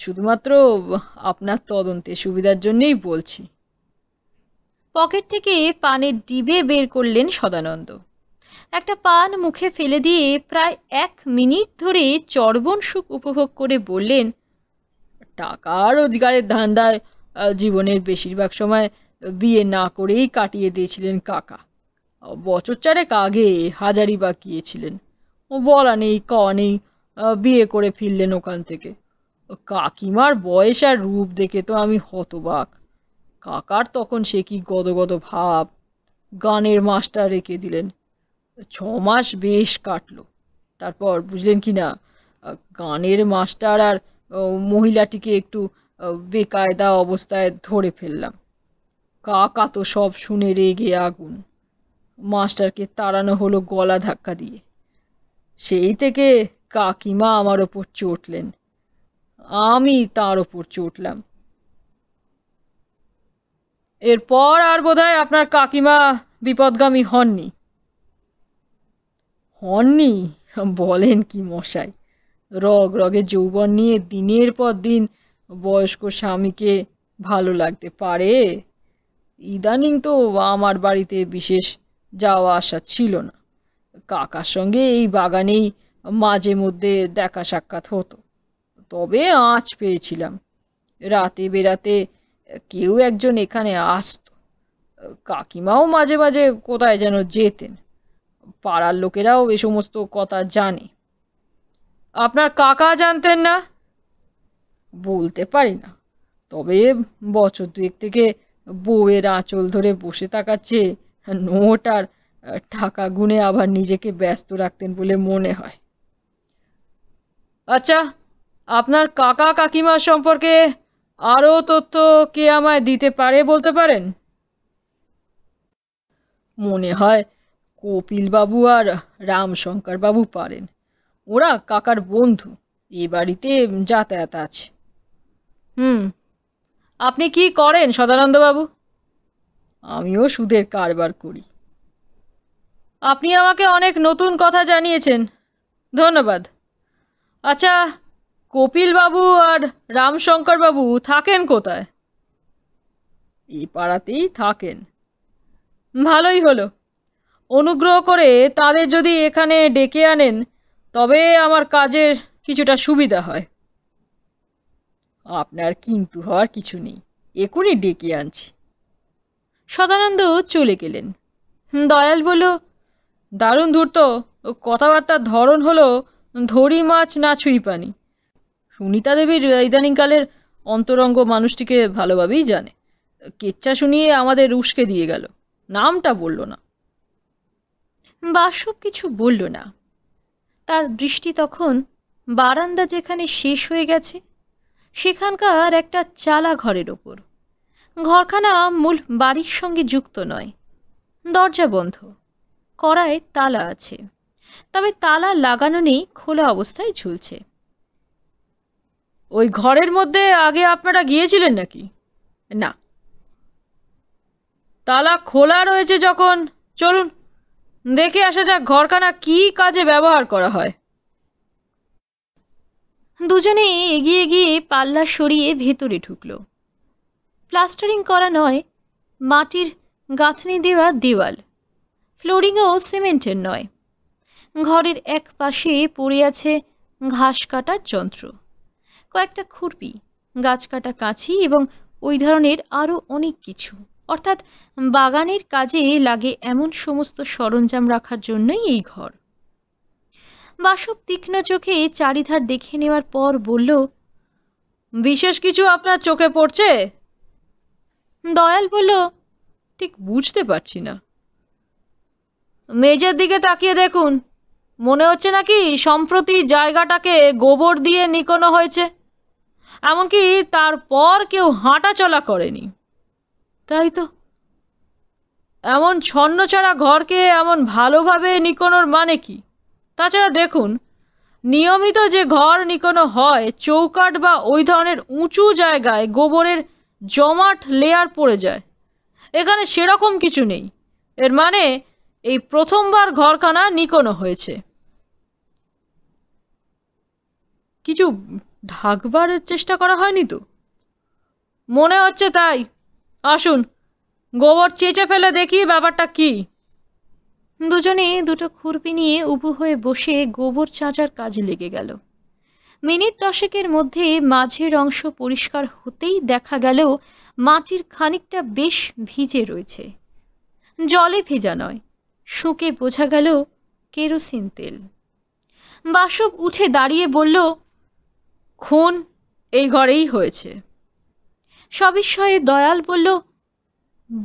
শুধুমাত্র আপনার তদন্তে সুবিধার জন্যেই বলছি পকেট থেকে পানের ডিবে বের করলেন সদানন্দ একটা পান মুখে ফেলে দিয়ে প্রায় এক মিনিট ধরে চর্বণ সুখ উপভোগ করে বললেন টাকা রোজগারের ধান্দায় জীবনের বেশিরভাগ সময় বিয়ে না করেই কাটিয়ে দিয়েছিলেন কাকা বছর চারেক আগে বা গিয়েছিলেন ও বলা নেই ক নেই বিয়ে করে ফিরলেন ওখান থেকে কাকিমার বয়স আর রূপ দেখে তো আমি হতবাক কাকার তখন সে কি গদগদ ভাব গানের মাস্টার রেখে দিলেন ছমাস বেশ কাটলো তারপর বুঝলেন কি না গানের মাস্টার আর মহিলাটিকে একটু বেকায়দা অবস্থায় ধরে ফেললাম কাকা তো সব শুনে রেগে আগুন মাস্টারকে তাড়ানো হলো গলা ধাক্কা দিয়ে সেই থেকে কাকিমা আমার ওপর চটলেন আমি তার ওপর চটলাম এরপর আর বোধহয় আপনার কাকিমা বিপদগামী হননি হননি বলেন কি মশাই রগ রগে যৌবন নিয়ে দিনের পর দিন বয়স্ক স্বামীকে ভালো লাগতে পারে ইদানিং তো আমার বাড়িতে বিশেষ যাওয়া আসা ছিল না কাকার সঙ্গে এই বাগানেই মাঝে মধ্যে দেখা সাক্ষাৎ হতো তবে আঁচ পেয়েছিলাম রাতে বেড়াতে কেউ একজন এখানে আসত কাকিমাও মাঝে মাঝে কোথায় যেন যেতেন পাড়ার লোকেরাও এ সমস্ত কথা জানে আপনার কাকা জানতেন না বলতে পারি না তবে বছর দুয়েক থেকে বউয়ের আঁচল ধরে বসে থাকার চেয়ে নোট আর টাকা গুনে আবার নিজেকে ব্যস্ত রাখতেন বলে মনে হয় আচ্ছা আপনার কাকা কাকিমার সম্পর্কে আরও তথ্য কে আমায় দিতে পারে বলতে পারেন মনে হয় কপিলবাবু আর রামশঙ্করবাবু পারেন ওরা কাকার বন্ধু এ বাড়িতে যাতায়াত আছে হুম আপনি কি করেন সদানন্দবাবু আমিও সুদের কারবার করি আপনি আমাকে অনেক নতুন কথা জানিয়েছেন ধন্যবাদ আচ্ছা কপিলবাবু আর রামশঙ্করবাবু থাকেন কোথায় এই পাড়াতেই থাকেন ভালোই হলো অনুগ্রহ করে তাদের যদি এখানে ডেকে আনেন তবে আমার কাজের কিছুটা সুবিধা হয় আপনার কিন্তু হওয়ার কিছু নেই এখনই ডেকে আনছি সদানন্দ চলে গেলেন দয়াল বলল দারুণ ধূর্ত কথাবার্তার ধরন হলো ধরি মাছ না ছুঁই পানি সুনিতা দেবীর ইদানিংকালের অন্তরঙ্গ মানুষটিকে ভালোভাবেই জানে কেচ্ছা শুনিয়ে আমাদের উস্কে দিয়ে গেল নামটা বলল না বাসব কিছু বলল না তার দৃষ্টি তখন বারান্দা যেখানে শেষ হয়ে গেছে সেখানকার একটা চালা ঘরের ওপর ঘরখানা মূল বাড়ির সঙ্গে যুক্ত নয় দরজা বন্ধ কড়ায় তালা আছে তবে তালা লাগানো নেই খোলা অবস্থায় ঝুলছে ওই ঘরের মধ্যে আগে আপনারা গিয়েছিলেন নাকি না তালা খোলা রয়েছে যখন চলুন দেখে আসা যাক ঘরখানা কি কাজে ব্যবহার করা হয় দুজনে এগিয়ে গিয়ে পাল্লা সরিয়ে ভেতরে ঢুকল প্লাস্টারিং করা নয় মাটির গাঁথনি দেওয়া দেওয়াল ফ্লোরিংও সিমেন্টের নয় ঘরের এক পাশে পড়ে আছে ঘাস কাটার যন্ত্র কয়েকটা খুরপি গাছ কাটা কাঁচি এবং ওই ধরনের আরও অনেক কিছু অর্থাৎ বাগানের কাজে লাগে এমন সমস্ত সরঞ্জাম রাখার জন্যই এই ঘর বাসব তীক্ষ্ণ চোখে চারিধার দেখে নেওয়ার পর বলল বিশেষ কিছু আপনার চোখে পড়ছে দয়াল বলল ঠিক বুঝতে পারছি না মেজের দিকে তাকিয়ে দেখুন মনে হচ্ছে নাকি সম্প্রতি জায়গাটাকে গোবর দিয়ে নিকোনো হয়েছে এমনকি তারপর কেউ হাঁটা চলা করেনি তাই তো এমন ছন্নছাড়া ঘরকে এমন ভালোভাবে নিকোনোর মানে কি তাছাড়া দেখুন নিয়মিত যে ঘর নিকোনো হয় চৌকাট বা ওই ধরনের উঁচু জায়গায় গোবরের জমাট লেয়ার পড়ে যায় এখানে সেরকম কিছু নেই এর মানে এই প্রথমবার ঘরখানা নিকোনো হয়েছে কিছু ঢাকবার চেষ্টা করা হয়নি তো মনে হচ্ছে তাই আসুন গোবর চেঁচে ফেলে দেখি ব্যাপারটা কি দুজনে দুটো খুরপি নিয়ে উবু হয়ে বসে গোবর চাঁচার কাজে লেগে গেল মিনিট দশেকের মধ্যে মাঝের অংশ পরিষ্কার হতেই দেখা গেল মাটির খানিকটা বেশ ভিজে রয়েছে জলে ভেজা নয় শুকে বোঝা গেল কেরোসিন তেল বাসব উঠে দাঁড়িয়ে বলল খুন এই ঘরেই হয়েছে সবিস্ময়ে দয়াল বলল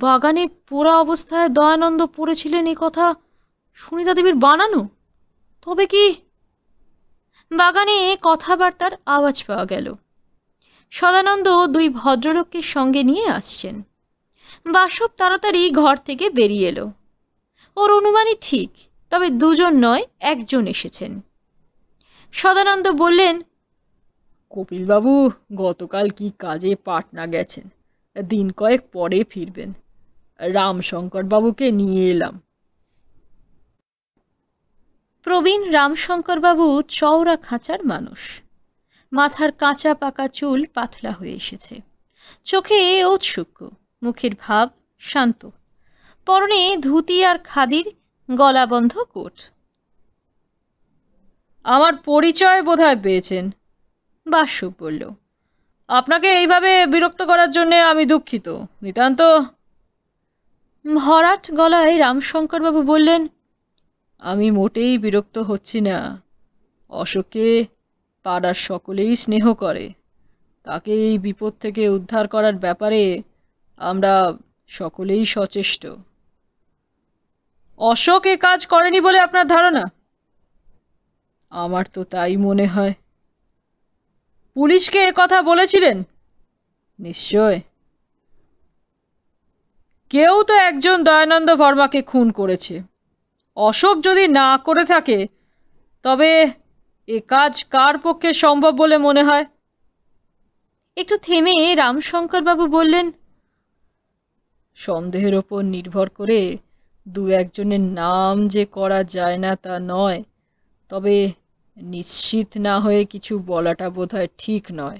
বাগানে পোড়া অবস্থায় দয়ানন্দ পড়েছিলেন এ কথা সুনিতা দেবীর বানানো তবে কি বাগানে কথাবার্তার আওয়াজ পাওয়া গেল সদানন্দ দুই ভদ্রলোককে সঙ্গে নিয়ে আসছেন বাসব তাড়াতাড়ি ঘর থেকে বেরিয়ে এলো ওর অনুমানই ঠিক তবে দুজন নয় একজন এসেছেন সদানন্দ বললেন কপিলবাবু গতকাল কি কাজে পাটনা গেছেন দিন কয়েক পরে ফিরবেন রামশঙ্করবাবুকে নিয়ে এলাম প্রবীণ রামশঙ্করবাবু চওড়া খাঁচার মানুষ মাথার কাঁচা পাকা চুল পাতলা হয়ে এসেছে চোখে ঔৎসুক্য মুখের ভাব শান্ত পরনে ধুতি আর খাদির গলাবন্ধ কোট আমার পরিচয় বোধহয় পেয়েছেন বাসু বলল আপনাকে এইভাবে বিরক্ত করার জন্যে আমি দুঃখিত নিতান্ত ভরাট গলায় রামশঙ্করবাবু বললেন আমি মোটেই বিরক্ত হচ্ছি না অশোককে পাড়ার সকলেই স্নেহ করে তাকে এই বিপদ থেকে উদ্ধার করার ব্যাপারে আমরা সকলেই সচেষ্ট অশোক এ কাজ করেনি বলে আপনার ধারণা আমার তো তাই মনে হয় পুলিশকে এ কথা বলেছিলেন নিশ্চয় কেউ তো একজন দয়ানন্দ বর্মাকে খুন করেছে অশোক যদি না করে থাকে তবে এ কাজ কার পক্ষে সম্ভব বলে মনে হয় একটু থেমে রামশঙ্করবাবু বললেন সন্দেহের ওপর নির্ভর করে দু একজনের নাম যে করা যায় না তা নয় তবে নিশ্চিত না হয়ে কিছু বলাটা হয় ঠিক নয়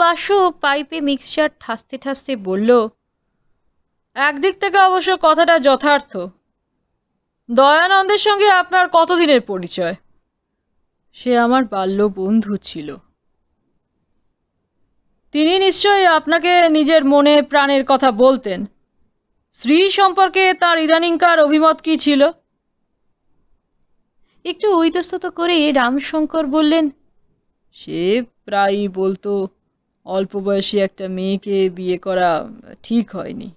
বাসু পাইপে মিক্সচার ঠাসতে ঠাসতে বলল একদিক থেকে অবশ্য কথাটা যথার্থ দয়ানন্দের সঙ্গে আপনার কতদিনের পরিচয় সে আমার বাল্য বন্ধু ছিল তিনি নিশ্চয়ই আপনাকে নিজের মনে প্রাণের কথা বলতেন স্ত্রী সম্পর্কে তার ইদানিংকার অভিমত কি ছিল একটু ঐতস্তত করে রামশঙ্কর বললেন সে প্রায়ই বলতো অল্প বয়সী একটা মেয়েকে বিয়ে করা ঠিক হয়নি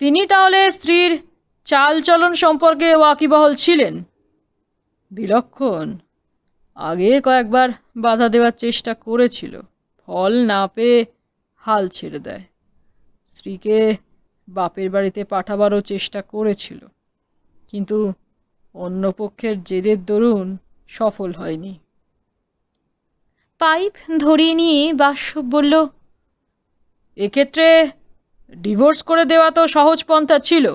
তিনি তাহলে স্ত্রীর চালচলন সম্পর্কে ওয়াকিবহল ছিলেন বিলক্ষণ আগে কয়েকবার বাধা দেওয়ার চেষ্টা করেছিল ফল না পেয়ে হাল ছেড়ে দেয় স্ত্রীকে বাপের বাড়িতে পাঠাবারও চেষ্টা করেছিল কিন্তু অন্য পক্ষের জেদের দরুন সফল হয়নি পাইপ ধরিয়ে নিয়ে বাস বলল এক্ষেত্রে ডিভোর্স করে দেওয়া তো সহজ পন্থা ছিল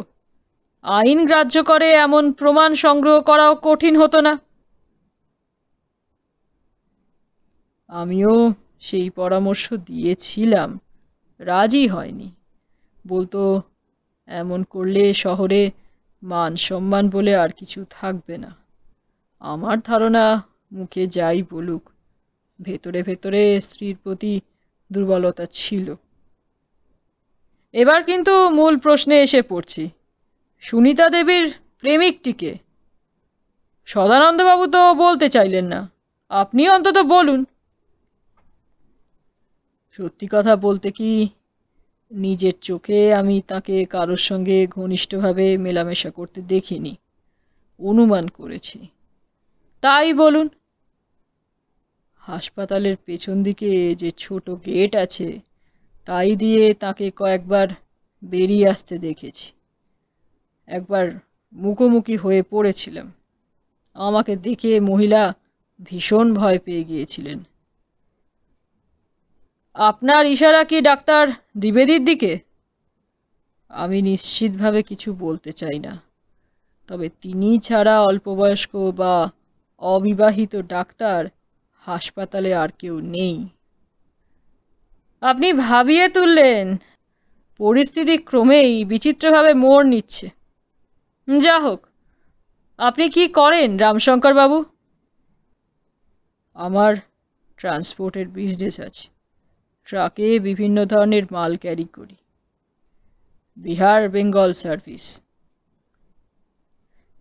আইন গ্রাহ্য করে এমন প্রমাণ সংগ্রহ করাও কঠিন হতো না আমিও সেই পরামর্শ দিয়েছিলাম রাজি হয়নি বলতো এমন করলে শহরে মান সম্মান বলে আর কিছু থাকবে না আমার ধারণা মুখে যাই বলুক ভেতরে ভেতরে স্ত্রীর প্রতি দুর্বলতা ছিল এবার কিন্তু মূল প্রশ্নে এসে পড়ছি সুনিতা দেবীর প্রেমিকটিকে সদানন্দবাবু তো বলতে চাইলেন না আপনি অন্তত বলুন সত্যি কথা বলতে কি নিজের চোখে আমি তাকে কারোর সঙ্গে ঘনিষ্ঠভাবে মেলামেশা করতে দেখিনি অনুমান করেছি তাই বলুন হাসপাতালের পেছন দিকে যে ছোট গেট আছে তাই দিয়ে তাকে কয়েকবার বেরিয়ে আসতে দেখেছি একবার মুখোমুখি হয়ে পড়েছিলাম আমাকে দেখে মহিলা ভীষণ ভয় পেয়ে গিয়েছিলেন আপনার ইশারা কি ডাক্তার দ্বিবেদীর দিকে আমি নিশ্চিতভাবে কিছু বলতে চাই না তবে তিনি ছাড়া অল্পবয়স্ক বা অবিবাহিত ডাক্তার হাসপাতালে আর কেউ নেই আপনি ভাবিয়ে তুললেন পরিস্থিতি ক্রমেই বিচিত্রভাবে মোড় নিচ্ছে যা হোক আপনি কি করেন রামশঙ্কর বাবু আমার ট্রান্সপোর্টের বিজনেস আছে ট্রাকে বিভিন্ন ধরনের মাল ক্যারি করি বিহার বেঙ্গল সার্ভিস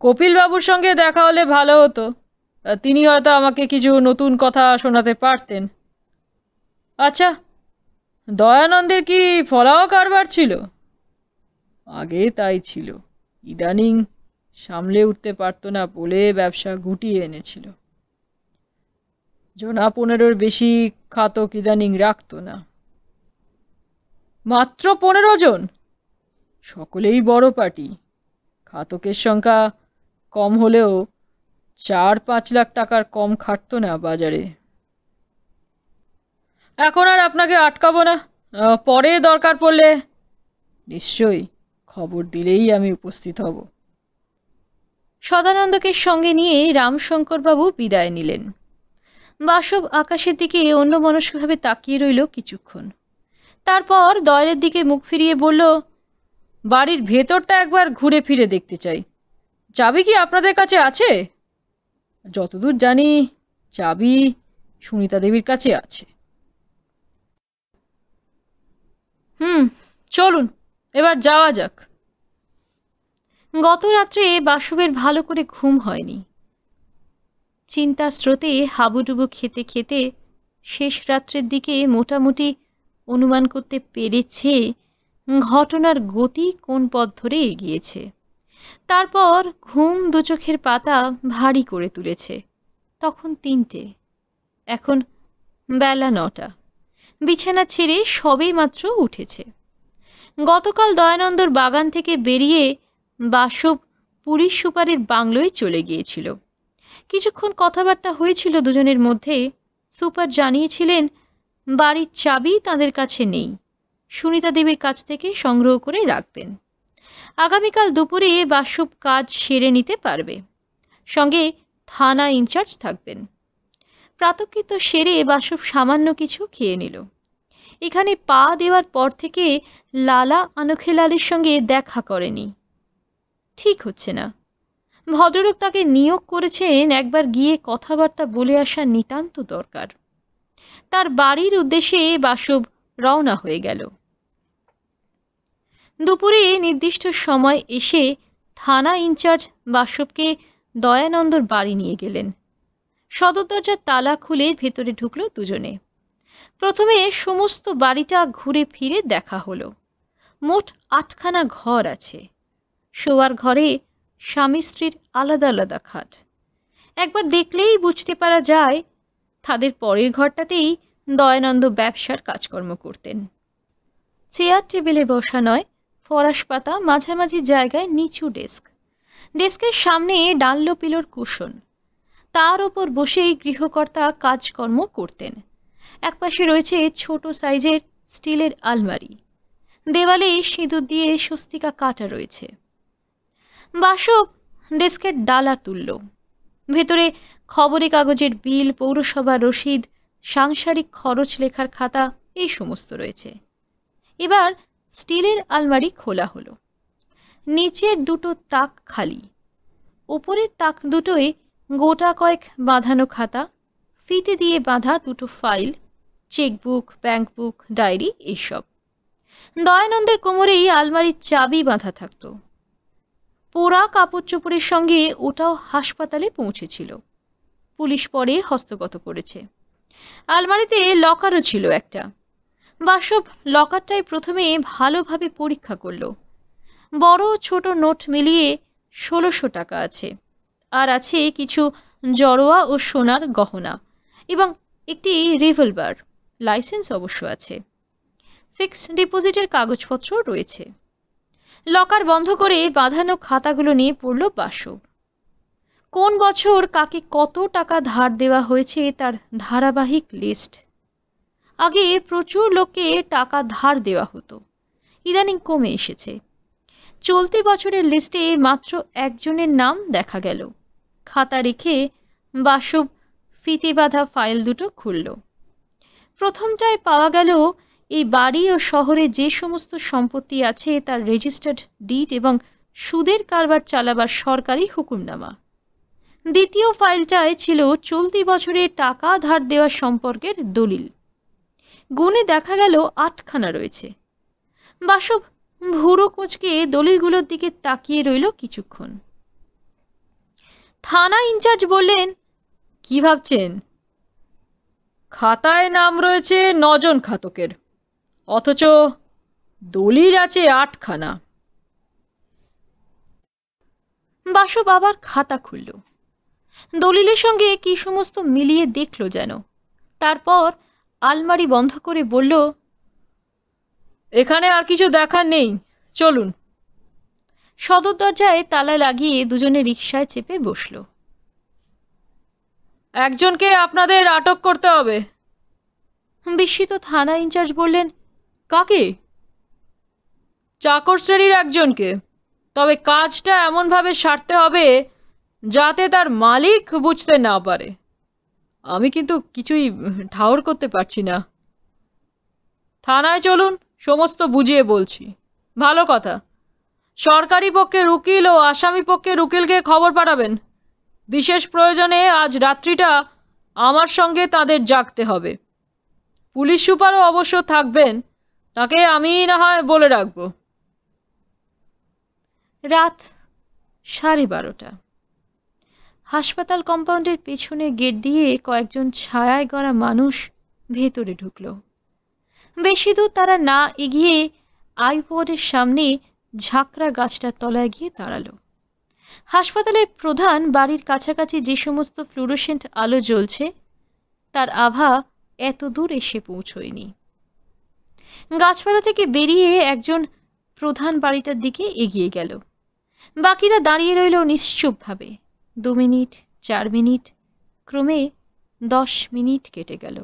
কপিলবাবুর সঙ্গে দেখা হলে ভালো হতো তিনি হয়তো আমাকে কিছু নতুন কথা শোনাতে পারতেন আচ্ছা দয়ানন্দের কি ফলাও কারবার ছিল আগে তাই ছিল ইদানিং সামলে উঠতে পারত না বলে ব্যবসা গুটিয়ে এনেছিল জোনা পনেরোর বেশি খাতক ইদানিং রাখত না মাত্র পনেরো জন সকলেই বড় পার্টি খাতকের সংখ্যা কম হলেও চার পাঁচ লাখ টাকার কম খাটত না বাজারে এখন আর আপনাকে আটকাবো না পরে দরকার পড়লে নিশ্চয়ই খবর দিলেই আমি উপস্থিত হব সদানন্দকে সঙ্গে নিয়ে রামশঙ্করবাবু বিদায় নিলেন বাসব আকাশের দিকে অন্যমনস্কভাবে তাকিয়ে রইল কিছুক্ষণ তারপর দয়ালের দিকে মুখ ফিরিয়ে বলল বাড়ির ভেতরটা একবার ঘুরে ফিরে দেখতে চাই চাবি কি আপনাদের কাছে আছে যতদূর জানি চাবি সুনিতা দেবীর কাছে আছে হুম চলুন এবার যাওয়া যাক গত রাত্রে বাসুবের ভালো করে ঘুম হয়নি চিন্তা স্রোতে হাবুডুবু খেতে খেতে শেষ রাত্রের দিকে মোটামুটি অনুমান করতে পেরেছে ঘটনার গতি কোন পথ ধরে এগিয়েছে তারপর ঘুম দুচোখের পাতা ভারী করে তুলেছে তখন তিনটে এখন বেলা নটা বিছানা ছেড়ে সবেই মাত্র উঠেছে গতকাল দয়ানন্দর বাগান থেকে বেরিয়ে বাসব পুলিশ সুপারের বাংলোয় চলে গিয়েছিল কিছুক্ষণ কথাবার্তা হয়েছিল দুজনের মধ্যে সুপার জানিয়েছিলেন বাড়ির চাবি তাদের কাছে নেই সুনিতা দেবীর কাছ থেকে সংগ্রহ করে রাখবেন আগামীকাল দুপুরে বাসব কাজ সেরে নিতে পারবে সঙ্গে থানা ইনচার্জ থাকবেন প্রাতকৃত সেরে বাসব সামান্য কিছু খেয়ে নিল এখানে পা দেওয়ার পর থেকে লালা আনখেলালের সঙ্গে দেখা করেনি ঠিক হচ্ছে না ভদ্রলোক তাকে নিয়োগ করেছেন একবার গিয়ে কথাবার্তা বলে আসা নিতান্ত দরকার তার বাড়ির উদ্দেশ্যে বাসব রওনা হয়ে গেল দুপুরে নির্দিষ্ট সময় এসে থানা ইনচার্জ বাসবকে দয়ানন্দর বাড়ি নিয়ে গেলেন সদর দরজার তালা খুলে ভেতরে ঢুকল দুজনে প্রথমে সমস্ত বাড়িটা ঘুরে ফিরে দেখা হলো মোট আটখানা ঘর আছে শোয়ার ঘরে স্বামী স্ত্রীর আলাদা আলাদা খাট একবার দেখলেই বুঝতে পারা যায় তাদের পরের ঘরটাতেই দয়ানন্দ ব্যবসার কাজকর্ম করতেন চেয়ার টেবিলে বসা নয় ফরাস পাতা মাঝামাঝি জায়গায় নিচু ডেস্ক ডেস্কের সামনে ডাল্লো পিলোর কুশন তার ওপর বসেই গৃহকর্তা কাজকর্ম করতেন একপাশে রয়েছে ছোট সাইজের স্টিলের আলমারি দেওয়ালে সিঁদুর দিয়ে স্বস্তিকা কাটা রয়েছে বাসক ডেস্কের ডালা তুলল ভেতরে খবরে কাগজের বিল পৌরসভা রসিদ সাংসারিক খরচ লেখার খাতা এই সমস্ত রয়েছে এবার স্টিলের আলমারি খোলা হলো নিচের দুটো তাক খালি ওপরের তাক দুটোই গোটা কয়েক বাঁধানো খাতা ফিতে দিয়ে বাঁধা দুটো file chequebook bank book diary এইসব দয়ানন্দের কোমরেই আলমারির চাবি বাঁধা থাকতো পোড়া কাপড় চোপড়ের সঙ্গে ওটাও হাসপাতালে পৌঁছেছিল পুলিশ পরে হস্তগত করেছে আলমারিতে লকারও ছিল একটা বাসব লকারটাই প্রথমে ভালোভাবে পরীক্ষা করল বড় ছোট নোট মিলিয়ে ষোলোশো টাকা আছে আর আছে কিছু জড়োয়া ও সোনার গহনা এবং একটি রিভলভার লাইসেন্স অবশ্য আছে ফিক্সড ডিপোজিটের কাগজপত্র রয়েছে লকার বন্ধ করে বাঁধানো খাতাগুলো নিয়ে পড়ল বাসু কোন বছর কাকে কত টাকা ধার দেওয়া হয়েছে তার ধারাবাহিক লিস্ট আগে প্রচুর লোককে টাকা ধার দেওয়া হতো ইদানিং কমে এসেছে চলতি বছরের লিস্টে মাত্র একজনের নাম দেখা গেল খাতা রেখে বাসব ফিতে বাঁধা ফাইল দুটো খুলল প্রথমটায় পাওয়া গেল এই বাড়ি ও শহরে যে সমস্ত সম্পত্তি আছে তার রেজিস্টার্ড ডিট এবং সুদের কারবার চালাবার সরকারি হুকুমনামা দ্বিতীয় ফাইলটায় ছিল চলতি বছরে টাকা ধার দেওয়া সম্পর্কের দলিল গুণে দেখা গেল আটখানা রয়েছে বাসব ভুরো কোচকে দলিলগুলোর দিকে তাকিয়ে রইল কিছুক্ষণ থানা ইনচার্জ বললেন কি ভাবছেন খাতায় নাম রয়েছে নজন খাতকের অথচ দলিল আছে আটখানা বাসু বাবার খাতা খুলল দলিলের সঙ্গে কি সমস্ত মিলিয়ে দেখল যেন তারপর আলমারি বন্ধ করে বলল এখানে আর কিছু দেখার নেই চলুন সদর দরজায় তালা লাগিয়ে দুজনে রিক্সায় চেপে বসল একজনকে আপনাদের আটক করতে হবে বিস্মিত থানা ইনচার্জ বললেন কাকে চাকর শ্রেণীর একজনকে তবে কাজটা এমনভাবে সারতে হবে যাতে তার মালিক বুঝতে না পারে আমি কিন্তু কিছুই ঠাউর করতে পারছি না থানায় চলুন সমস্ত বুঝিয়ে বলছি ভালো কথা সরকারি পক্ষের উকিল ও আসামি পক্ষের উকিলকে খবর পাঠাবেন বিশেষ প্রয়োজনে আজ রাত্রিটা আমার সঙ্গে তাদের জাগতে হবে পুলিশ সুপারও অবশ্য থাকবেন তাকে আমি না হয় বলে রাখবো রাত সাড়ে বারোটা হাসপাতাল কম্পাউন্ডের পেছনে গেট দিয়ে কয়েকজন ছায়ায় গড়া মানুষ ভেতরে ঢুকল বেশি দূর তারা না এগিয়ে আইপডের সামনে ঝাঁকড়া গাছটার তলায় গিয়ে দাঁড়ালো হাসপাতালের প্রধান বাড়ির কাছাকাছি যে সমস্ত ফ্লুরোসেন্ট আলো জ্বলছে তার আভা এত দূর এসে পৌঁছয়নি গাছপালা থেকে বেরিয়ে একজন প্রধান বাড়িটার দিকে এগিয়ে গেল বাকিরা দাঁড়িয়ে রইল নিশ্চুপভাবে দু মিনিট চার মিনিট ক্রমে দশ মিনিট কেটে গেল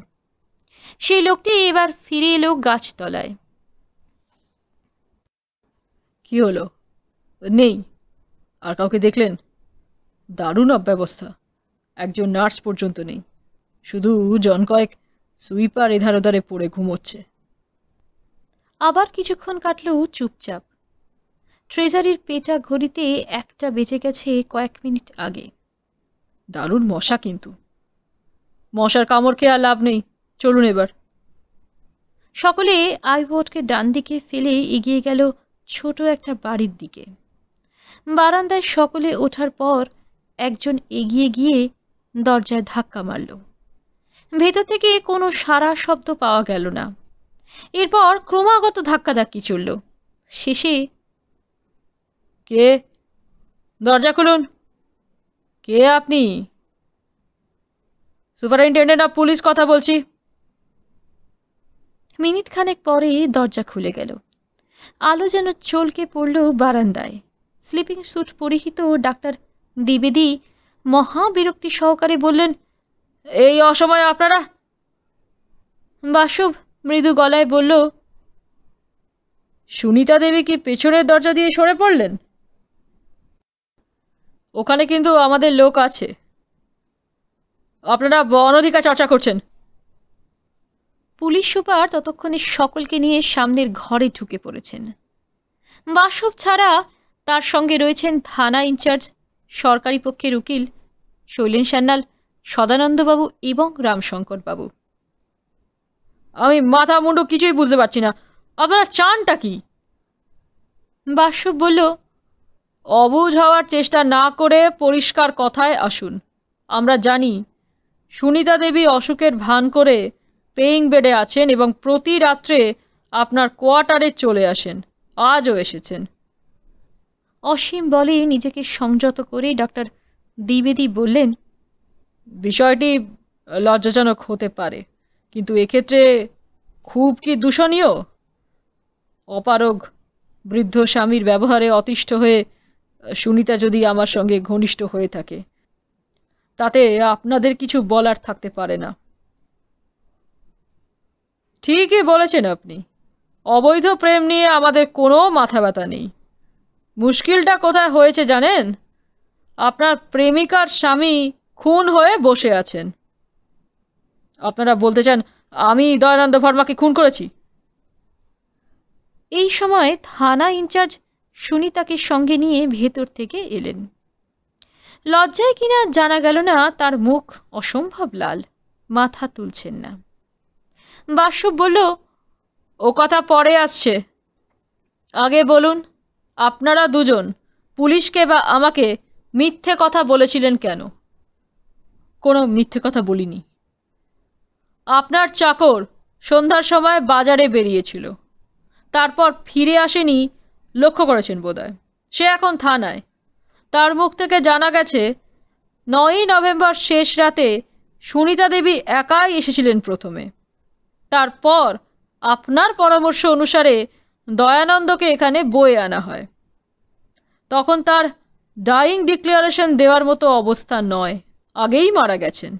সেই লোকটি এবার ফিরে এলো গাছতলায় কি হলো নেই আর কাউকে দেখলেন দারুণ অব্যবস্থা একজন নার্স পর্যন্ত নেই শুধু জন কয়েক সুইপার এধার ওধারে পড়ে ঘুমোচ্ছে আবার কিছুক্ষণ কাটলেও চুপচাপ ট্রেজারির পেটা ঘড়িতে একটা বেঁচে গেছে কয়েক মিনিট আগে দারুণ মশা কিন্তু মশার কামড় খেয়ে আর লাভ নেই চলুন এবার সকলে আইভোর্ডকে ডান দিকে ফেলে এগিয়ে গেল ছোট একটা বাড়ির দিকে বারান্দায় সকলে ওঠার পর একজন এগিয়ে গিয়ে দরজায় ধাক্কা মারল ভেতর থেকে কোনো সারা শব্দ পাওয়া গেল না এরপর ক্রমাগত ধাক্কাধাক্কি চলল শেষে কে দরজা খুলুন কে আপনি সুপারিনটেন্ডেন্ট অফ পুলিশ কথা বলছি মিনিট খানেক পরে দরজা খুলে গেল আলো যেন চলকে পড়ল বারান্দায় স্লিপিং স্যুট পরিহিত ডাক্তার দ্বিবেদী মহাবিরক্তি সহকারে বললেন এই অসময় আপনারা বাসব মৃদু গলায় বলল সুনিতা দেবী কি পেছনের দরজা দিয়ে সরে পড়লেন ওখানে কিন্তু আমাদের লোক আছে আপনারা অনধিকার চর্চা করছেন পুলিশ সুপার ততক্ষণে সকলকে নিয়ে সামনের ঘরে ঢুকে পড়েছেন বাসব ছাড়া তার সঙ্গে রয়েছেন থানা ইনচার্জ সরকারি পক্ষের উকিল শৈলেন সান্যাল সদানন্দবাবু এবং রামশঙ্করবাবু আমি মাথা মুন্ডু কিছুই বুঝতে পারছি না আপনারা চানটা কি বাসু বলল অবুঝ হওয়ার চেষ্টা না করে পরিষ্কার কথায় আসুন আমরা জানি সুনিতা দেবী অসুখের ভান করে পেইং বেডে আছেন এবং প্রতি রাত্রে আপনার কোয়ার্টারে চলে আসেন আজও এসেছেন অসীম বলে নিজেকে সংযত করে ডক্টর দ্বিবেদী বললেন বিষয়টি লজ্জাজনক হতে পারে কিন্তু এক্ষেত্রে খুব কি দূষণীয় অপারগ বৃদ্ধ স্বামীর ব্যবহারে অতিষ্ঠ হয়ে সুনিতা যদি আমার সঙ্গে ঘনিষ্ঠ হয়ে থাকে তাতে আপনাদের কিছু বলার থাকতে পারে না ঠিকই বলেছেন আপনি অবৈধ প্রেম নিয়ে আমাদের কোনো মাথা ব্যথা নেই মুশকিলটা কোথায় হয়েছে জানেন আপনার প্রেমিকার স্বামী খুন হয়ে বসে আছেন আপনারা বলতে চান আমি দয়ানন্দ ভার্মাকে খুন করেছি এই সময় থানা ইনচার্জ সুনিতাকে সঙ্গে নিয়ে ভেতর থেকে এলেন লজ্জায় কিনা জানা গেল না তার মুখ অসম্ভব লাল মাথা তুলছেন না বাসব বলল ও কথা পরে আসছে আগে বলুন আপনারা দুজন পুলিশকে বা আমাকে মিথ্যে কথা বলেছিলেন কেন কোনো মিথ্যে কথা বলিনি আপনার চাকর সন্ধ্যার সময় বাজারে বেরিয়েছিল তারপর ফিরে আসেনি লক্ষ্য করেছেন বোধহয় সে এখন থানায় তার মুখ থেকে জানা গেছে নয়ই নভেম্বর শেষ রাতে সুনিতা দেবী একাই এসেছিলেন প্রথমে তারপর আপনার পরামর্শ অনুসারে দয়ানন্দকে এখানে বয়ে আনা হয় তখন তার ডাইং ডিক্লারেশন দেওয়ার মতো অবস্থা নয় আগেই মারা গেছেন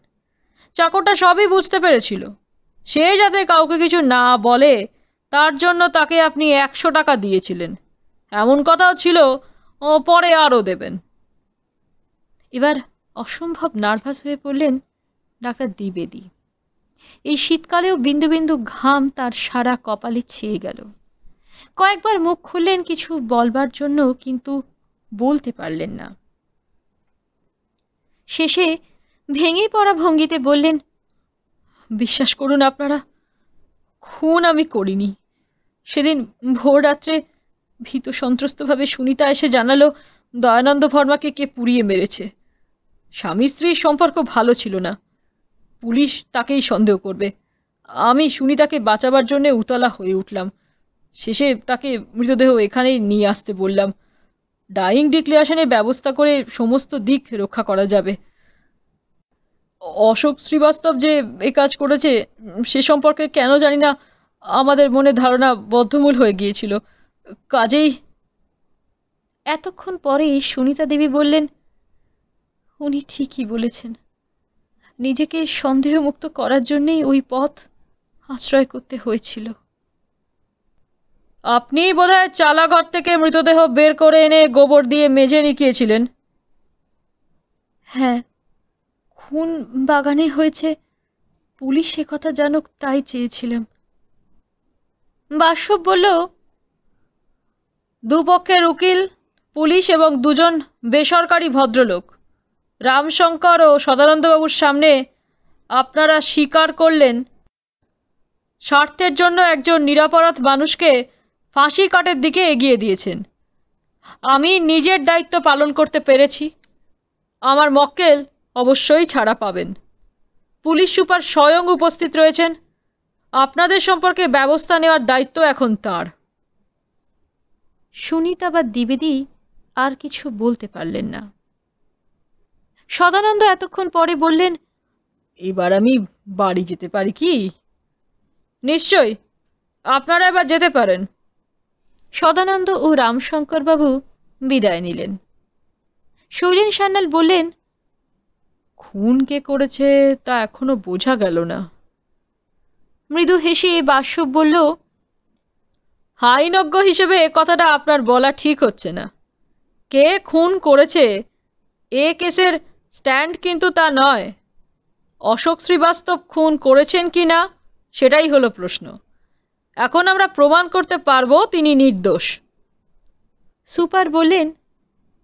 চাকরটা সবই বুঝতে পেরেছিল সে যাতে কাউকে কিছু না বলে তার জন্য তাকে আপনি একশো টাকা দিয়েছিলেন এমন কথাও ছিল ও পরে আরও দেবেন এবার অসম্ভব নার্ভাস হয়ে পড়লেন ডাক্তার দ্বিবেদী এই শীতকালেও বিন্দু বিন্দু ঘাম তার সারা কপালে ছেয়ে গেল কয়েকবার মুখ খুললেন কিছু বলবার জন্য কিন্তু বলতে পারলেন না শেষে ভেঙে পড়া ভঙ্গিতে বললেন বিশ্বাস করুন আপনারা খুন আমি করিনি সেদিন ভোর রাত্রে ভীত সন্ত্রস্তভাবে সুনিতা এসে জানালো দয়ানন্দ ভর্মাকে কে পুড়িয়ে মেরেছে স্বামী স্ত্রীর সম্পর্ক ভালো ছিল না পুলিশ তাকেই সন্দেহ করবে আমি সুনিতাকে বাঁচাবার জন্যে উতলা হয়ে উঠলাম শেষে তাকে মৃতদেহ এখানেই নিয়ে আসতে বললাম ডাইং ডিক্লেয়ারেশনের ব্যবস্থা করে সমস্ত দিক রক্ষা করা যাবে অশোক শ্রীবাস্তব যে এ কাজ করেছে সে সম্পর্কে কেন জানি না আমাদের মনে ধারণা বদ্ধমূল হয়ে গিয়েছিল কাজেই এতক্ষণ পরে সুনিতা দেবী বললেন উনি ঠিকই বলেছেন নিজেকে সন্দেহমুক্ত করার জন্যেই ওই পথ আশ্রয় করতে হয়েছিল আপনি বোধ হয় চালাঘর থেকে মৃতদেহ বের করে এনে গোবর দিয়ে মেঝে নিকিয়েছিলেন হ্যাঁ খুন বাগানে হয়েছে পুলিশ সে কথা জানুক তাই চেয়েছিলাম বাসব বলল দুপক্ষের উকিল পুলিশ এবং দুজন বেসরকারি ভদ্রলোক রামশঙ্কর ও সদানন্দবাবুর সামনে আপনারা স্বীকার করলেন স্বার্থের জন্য একজন নিরাপরাধ মানুষকে ফাঁসি কাটের দিকে এগিয়ে দিয়েছেন আমি নিজের দায়িত্ব পালন করতে পেরেছি আমার মক্কেল অবশ্যই ছাড়া পাবেন পুলিশ সুপার স্বয়ং উপস্থিত রয়েছেন আপনাদের সম্পর্কে ব্যবস্থা নেওয়ার দায়িত্ব এখন তার সুনিতা বা দ্বিবেদী আর কিছু বলতে পারলেন না সদানন্দ এতক্ষণ পরে বললেন এবার আমি বাড়ি যেতে পারি কি নিশ্চয় আপনারা এবার যেতে পারেন সদানন্দ ও রামশঙ্করবাবু বিদায় নিলেন শৈলেন সান্যাল বললেন খুন কে করেছে তা এখনো বোঝা গেল না মৃদু হেসে বাসব বলল হাইনজ্ঞ হিসেবে এ কথাটা আপনার বলা ঠিক হচ্ছে না কে খুন করেছে এ কেসের স্ট্যান্ড কিন্তু তা নয় অশোক শ্রীবাস্তব খুন করেছেন কি না সেটাই হলো প্রশ্ন এখন আমরা প্রমাণ করতে পারবো তিনি নির্দোষ সুপার বললেন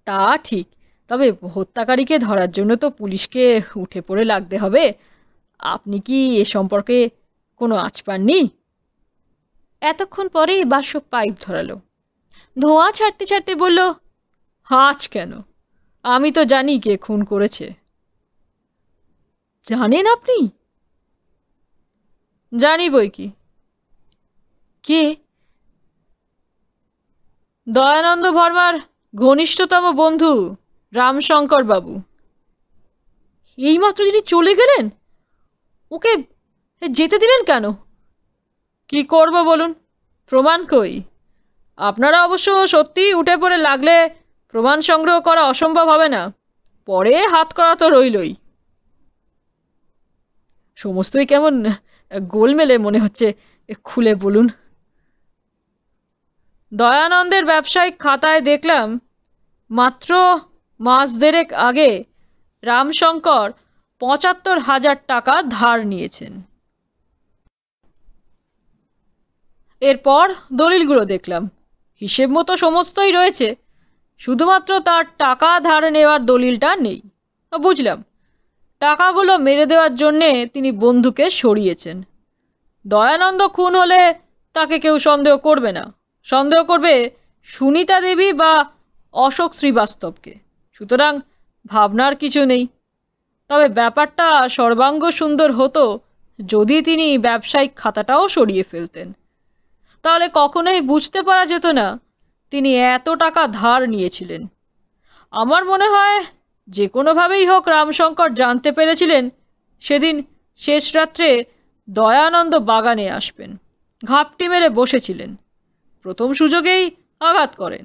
তা ঠিক তবে হত্যাকারীকে ধরার জন্য তো পুলিশকে উঠে পড়ে লাগতে হবে আপনি কি এ সম্পর্কে কোনো আঁচ পাননি এতক্ষণ পরে বাসু পাইপ ধরালো ধোঁয়া ছাড়তে ছাড়তে বলল আঁচ কেন আমি তো জানি কে খুন করেছে জানেন আপনি জানি বই কি কে দয়ানন্দ ভর্মার ঘনিষ্ঠতম বন্ধু রামশঙ্কর বাবু এইমাত্র যিনি চলে গেলেন ওকে যেতে দিলেন কেন কি করব বলুন প্রমাণ কই আপনারা অবশ্য সত্যি উঠে পড়ে লাগলে প্রমাণ সংগ্রহ করা অসম্ভব হবে না পরে হাত করা তো রইলই সমস্তই কেমন গোলমেলে মনে হচ্ছে খুলে বলুন দয়ানন্দের ব্যবসায়িক খাতায় দেখলাম মাত্র মাস দেড়েক আগে রামশঙ্কর পঁচাত্তর হাজার টাকা ধার নিয়েছেন এরপর দলিলগুলো দেখলাম হিসেব মতো সমস্তই রয়েছে শুধুমাত্র তার টাকা ধার নেওয়ার দলিলটা নেই বুঝলাম টাকাগুলো মেরে দেওয়ার জন্যে তিনি বন্ধুকে সরিয়েছেন দয়ানন্দ খুন হলে তাকে কেউ সন্দেহ করবে না সন্দেহ করবে সুনিতা দেবী বা অশোক শ্রীবাস্তবকে সুতরাং ভাবনার কিছু নেই তবে ব্যাপারটা সর্বাঙ্গ সুন্দর হতো যদি তিনি ব্যবসায়িক খাতাটাও সরিয়ে ফেলতেন তাহলে কখনোই বুঝতে পারা যেত না তিনি এত টাকা ধার নিয়েছিলেন আমার মনে হয় যে কোনোভাবেই হোক রামশঙ্কর জানতে পেরেছিলেন সেদিন শেষ রাত্রে দয়ানন্দ বাগানে আসবেন ঘাপটি মেরে বসেছিলেন প্রথম সুযোগেই আঘাত করেন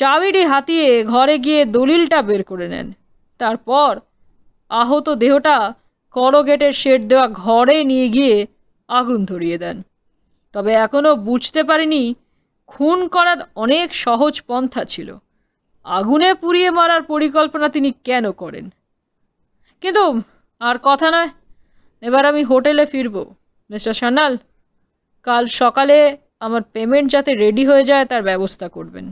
চাবিটি হাতিয়ে ঘরে গিয়ে দলিলটা বের করে নেন তারপর আহত দেহটা করগেটের শেড দেওয়া ঘরে নিয়ে গিয়ে আগুন ধরিয়ে দেন তবে এখনও বুঝতে পারিনি খুন করার অনেক সহজ পন্থা ছিল আগুনে পুড়িয়ে মারার পরিকল্পনা তিনি কেন করেন কিন্তু আর কথা নয় এবার আমি হোটেলে ফিরব মিস্টার সান্যাল কাল সকালে আমার পেমেন্ট যাতে রেডি হয়ে যায় তার ব্যবস্থা করবেন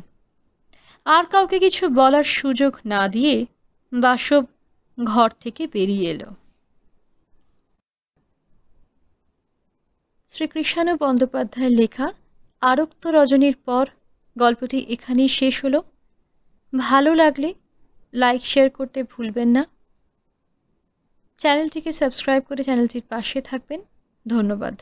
আর কাউকে কিছু বলার সুযোগ না দিয়ে বাসব ঘর থেকে বেরিয়ে এলো শ্রীকৃষ্ণ বন্দ্যোপাধ্যায়ের লেখা আরক্ত রজনীর পর গল্পটি এখানেই শেষ হলো ভালো লাগলে লাইক শেয়ার করতে ভুলবেন না চ্যানেলটিকে সাবস্ক্রাইব করে চ্যানেলটির পাশে থাকবেন ধন্যবাদ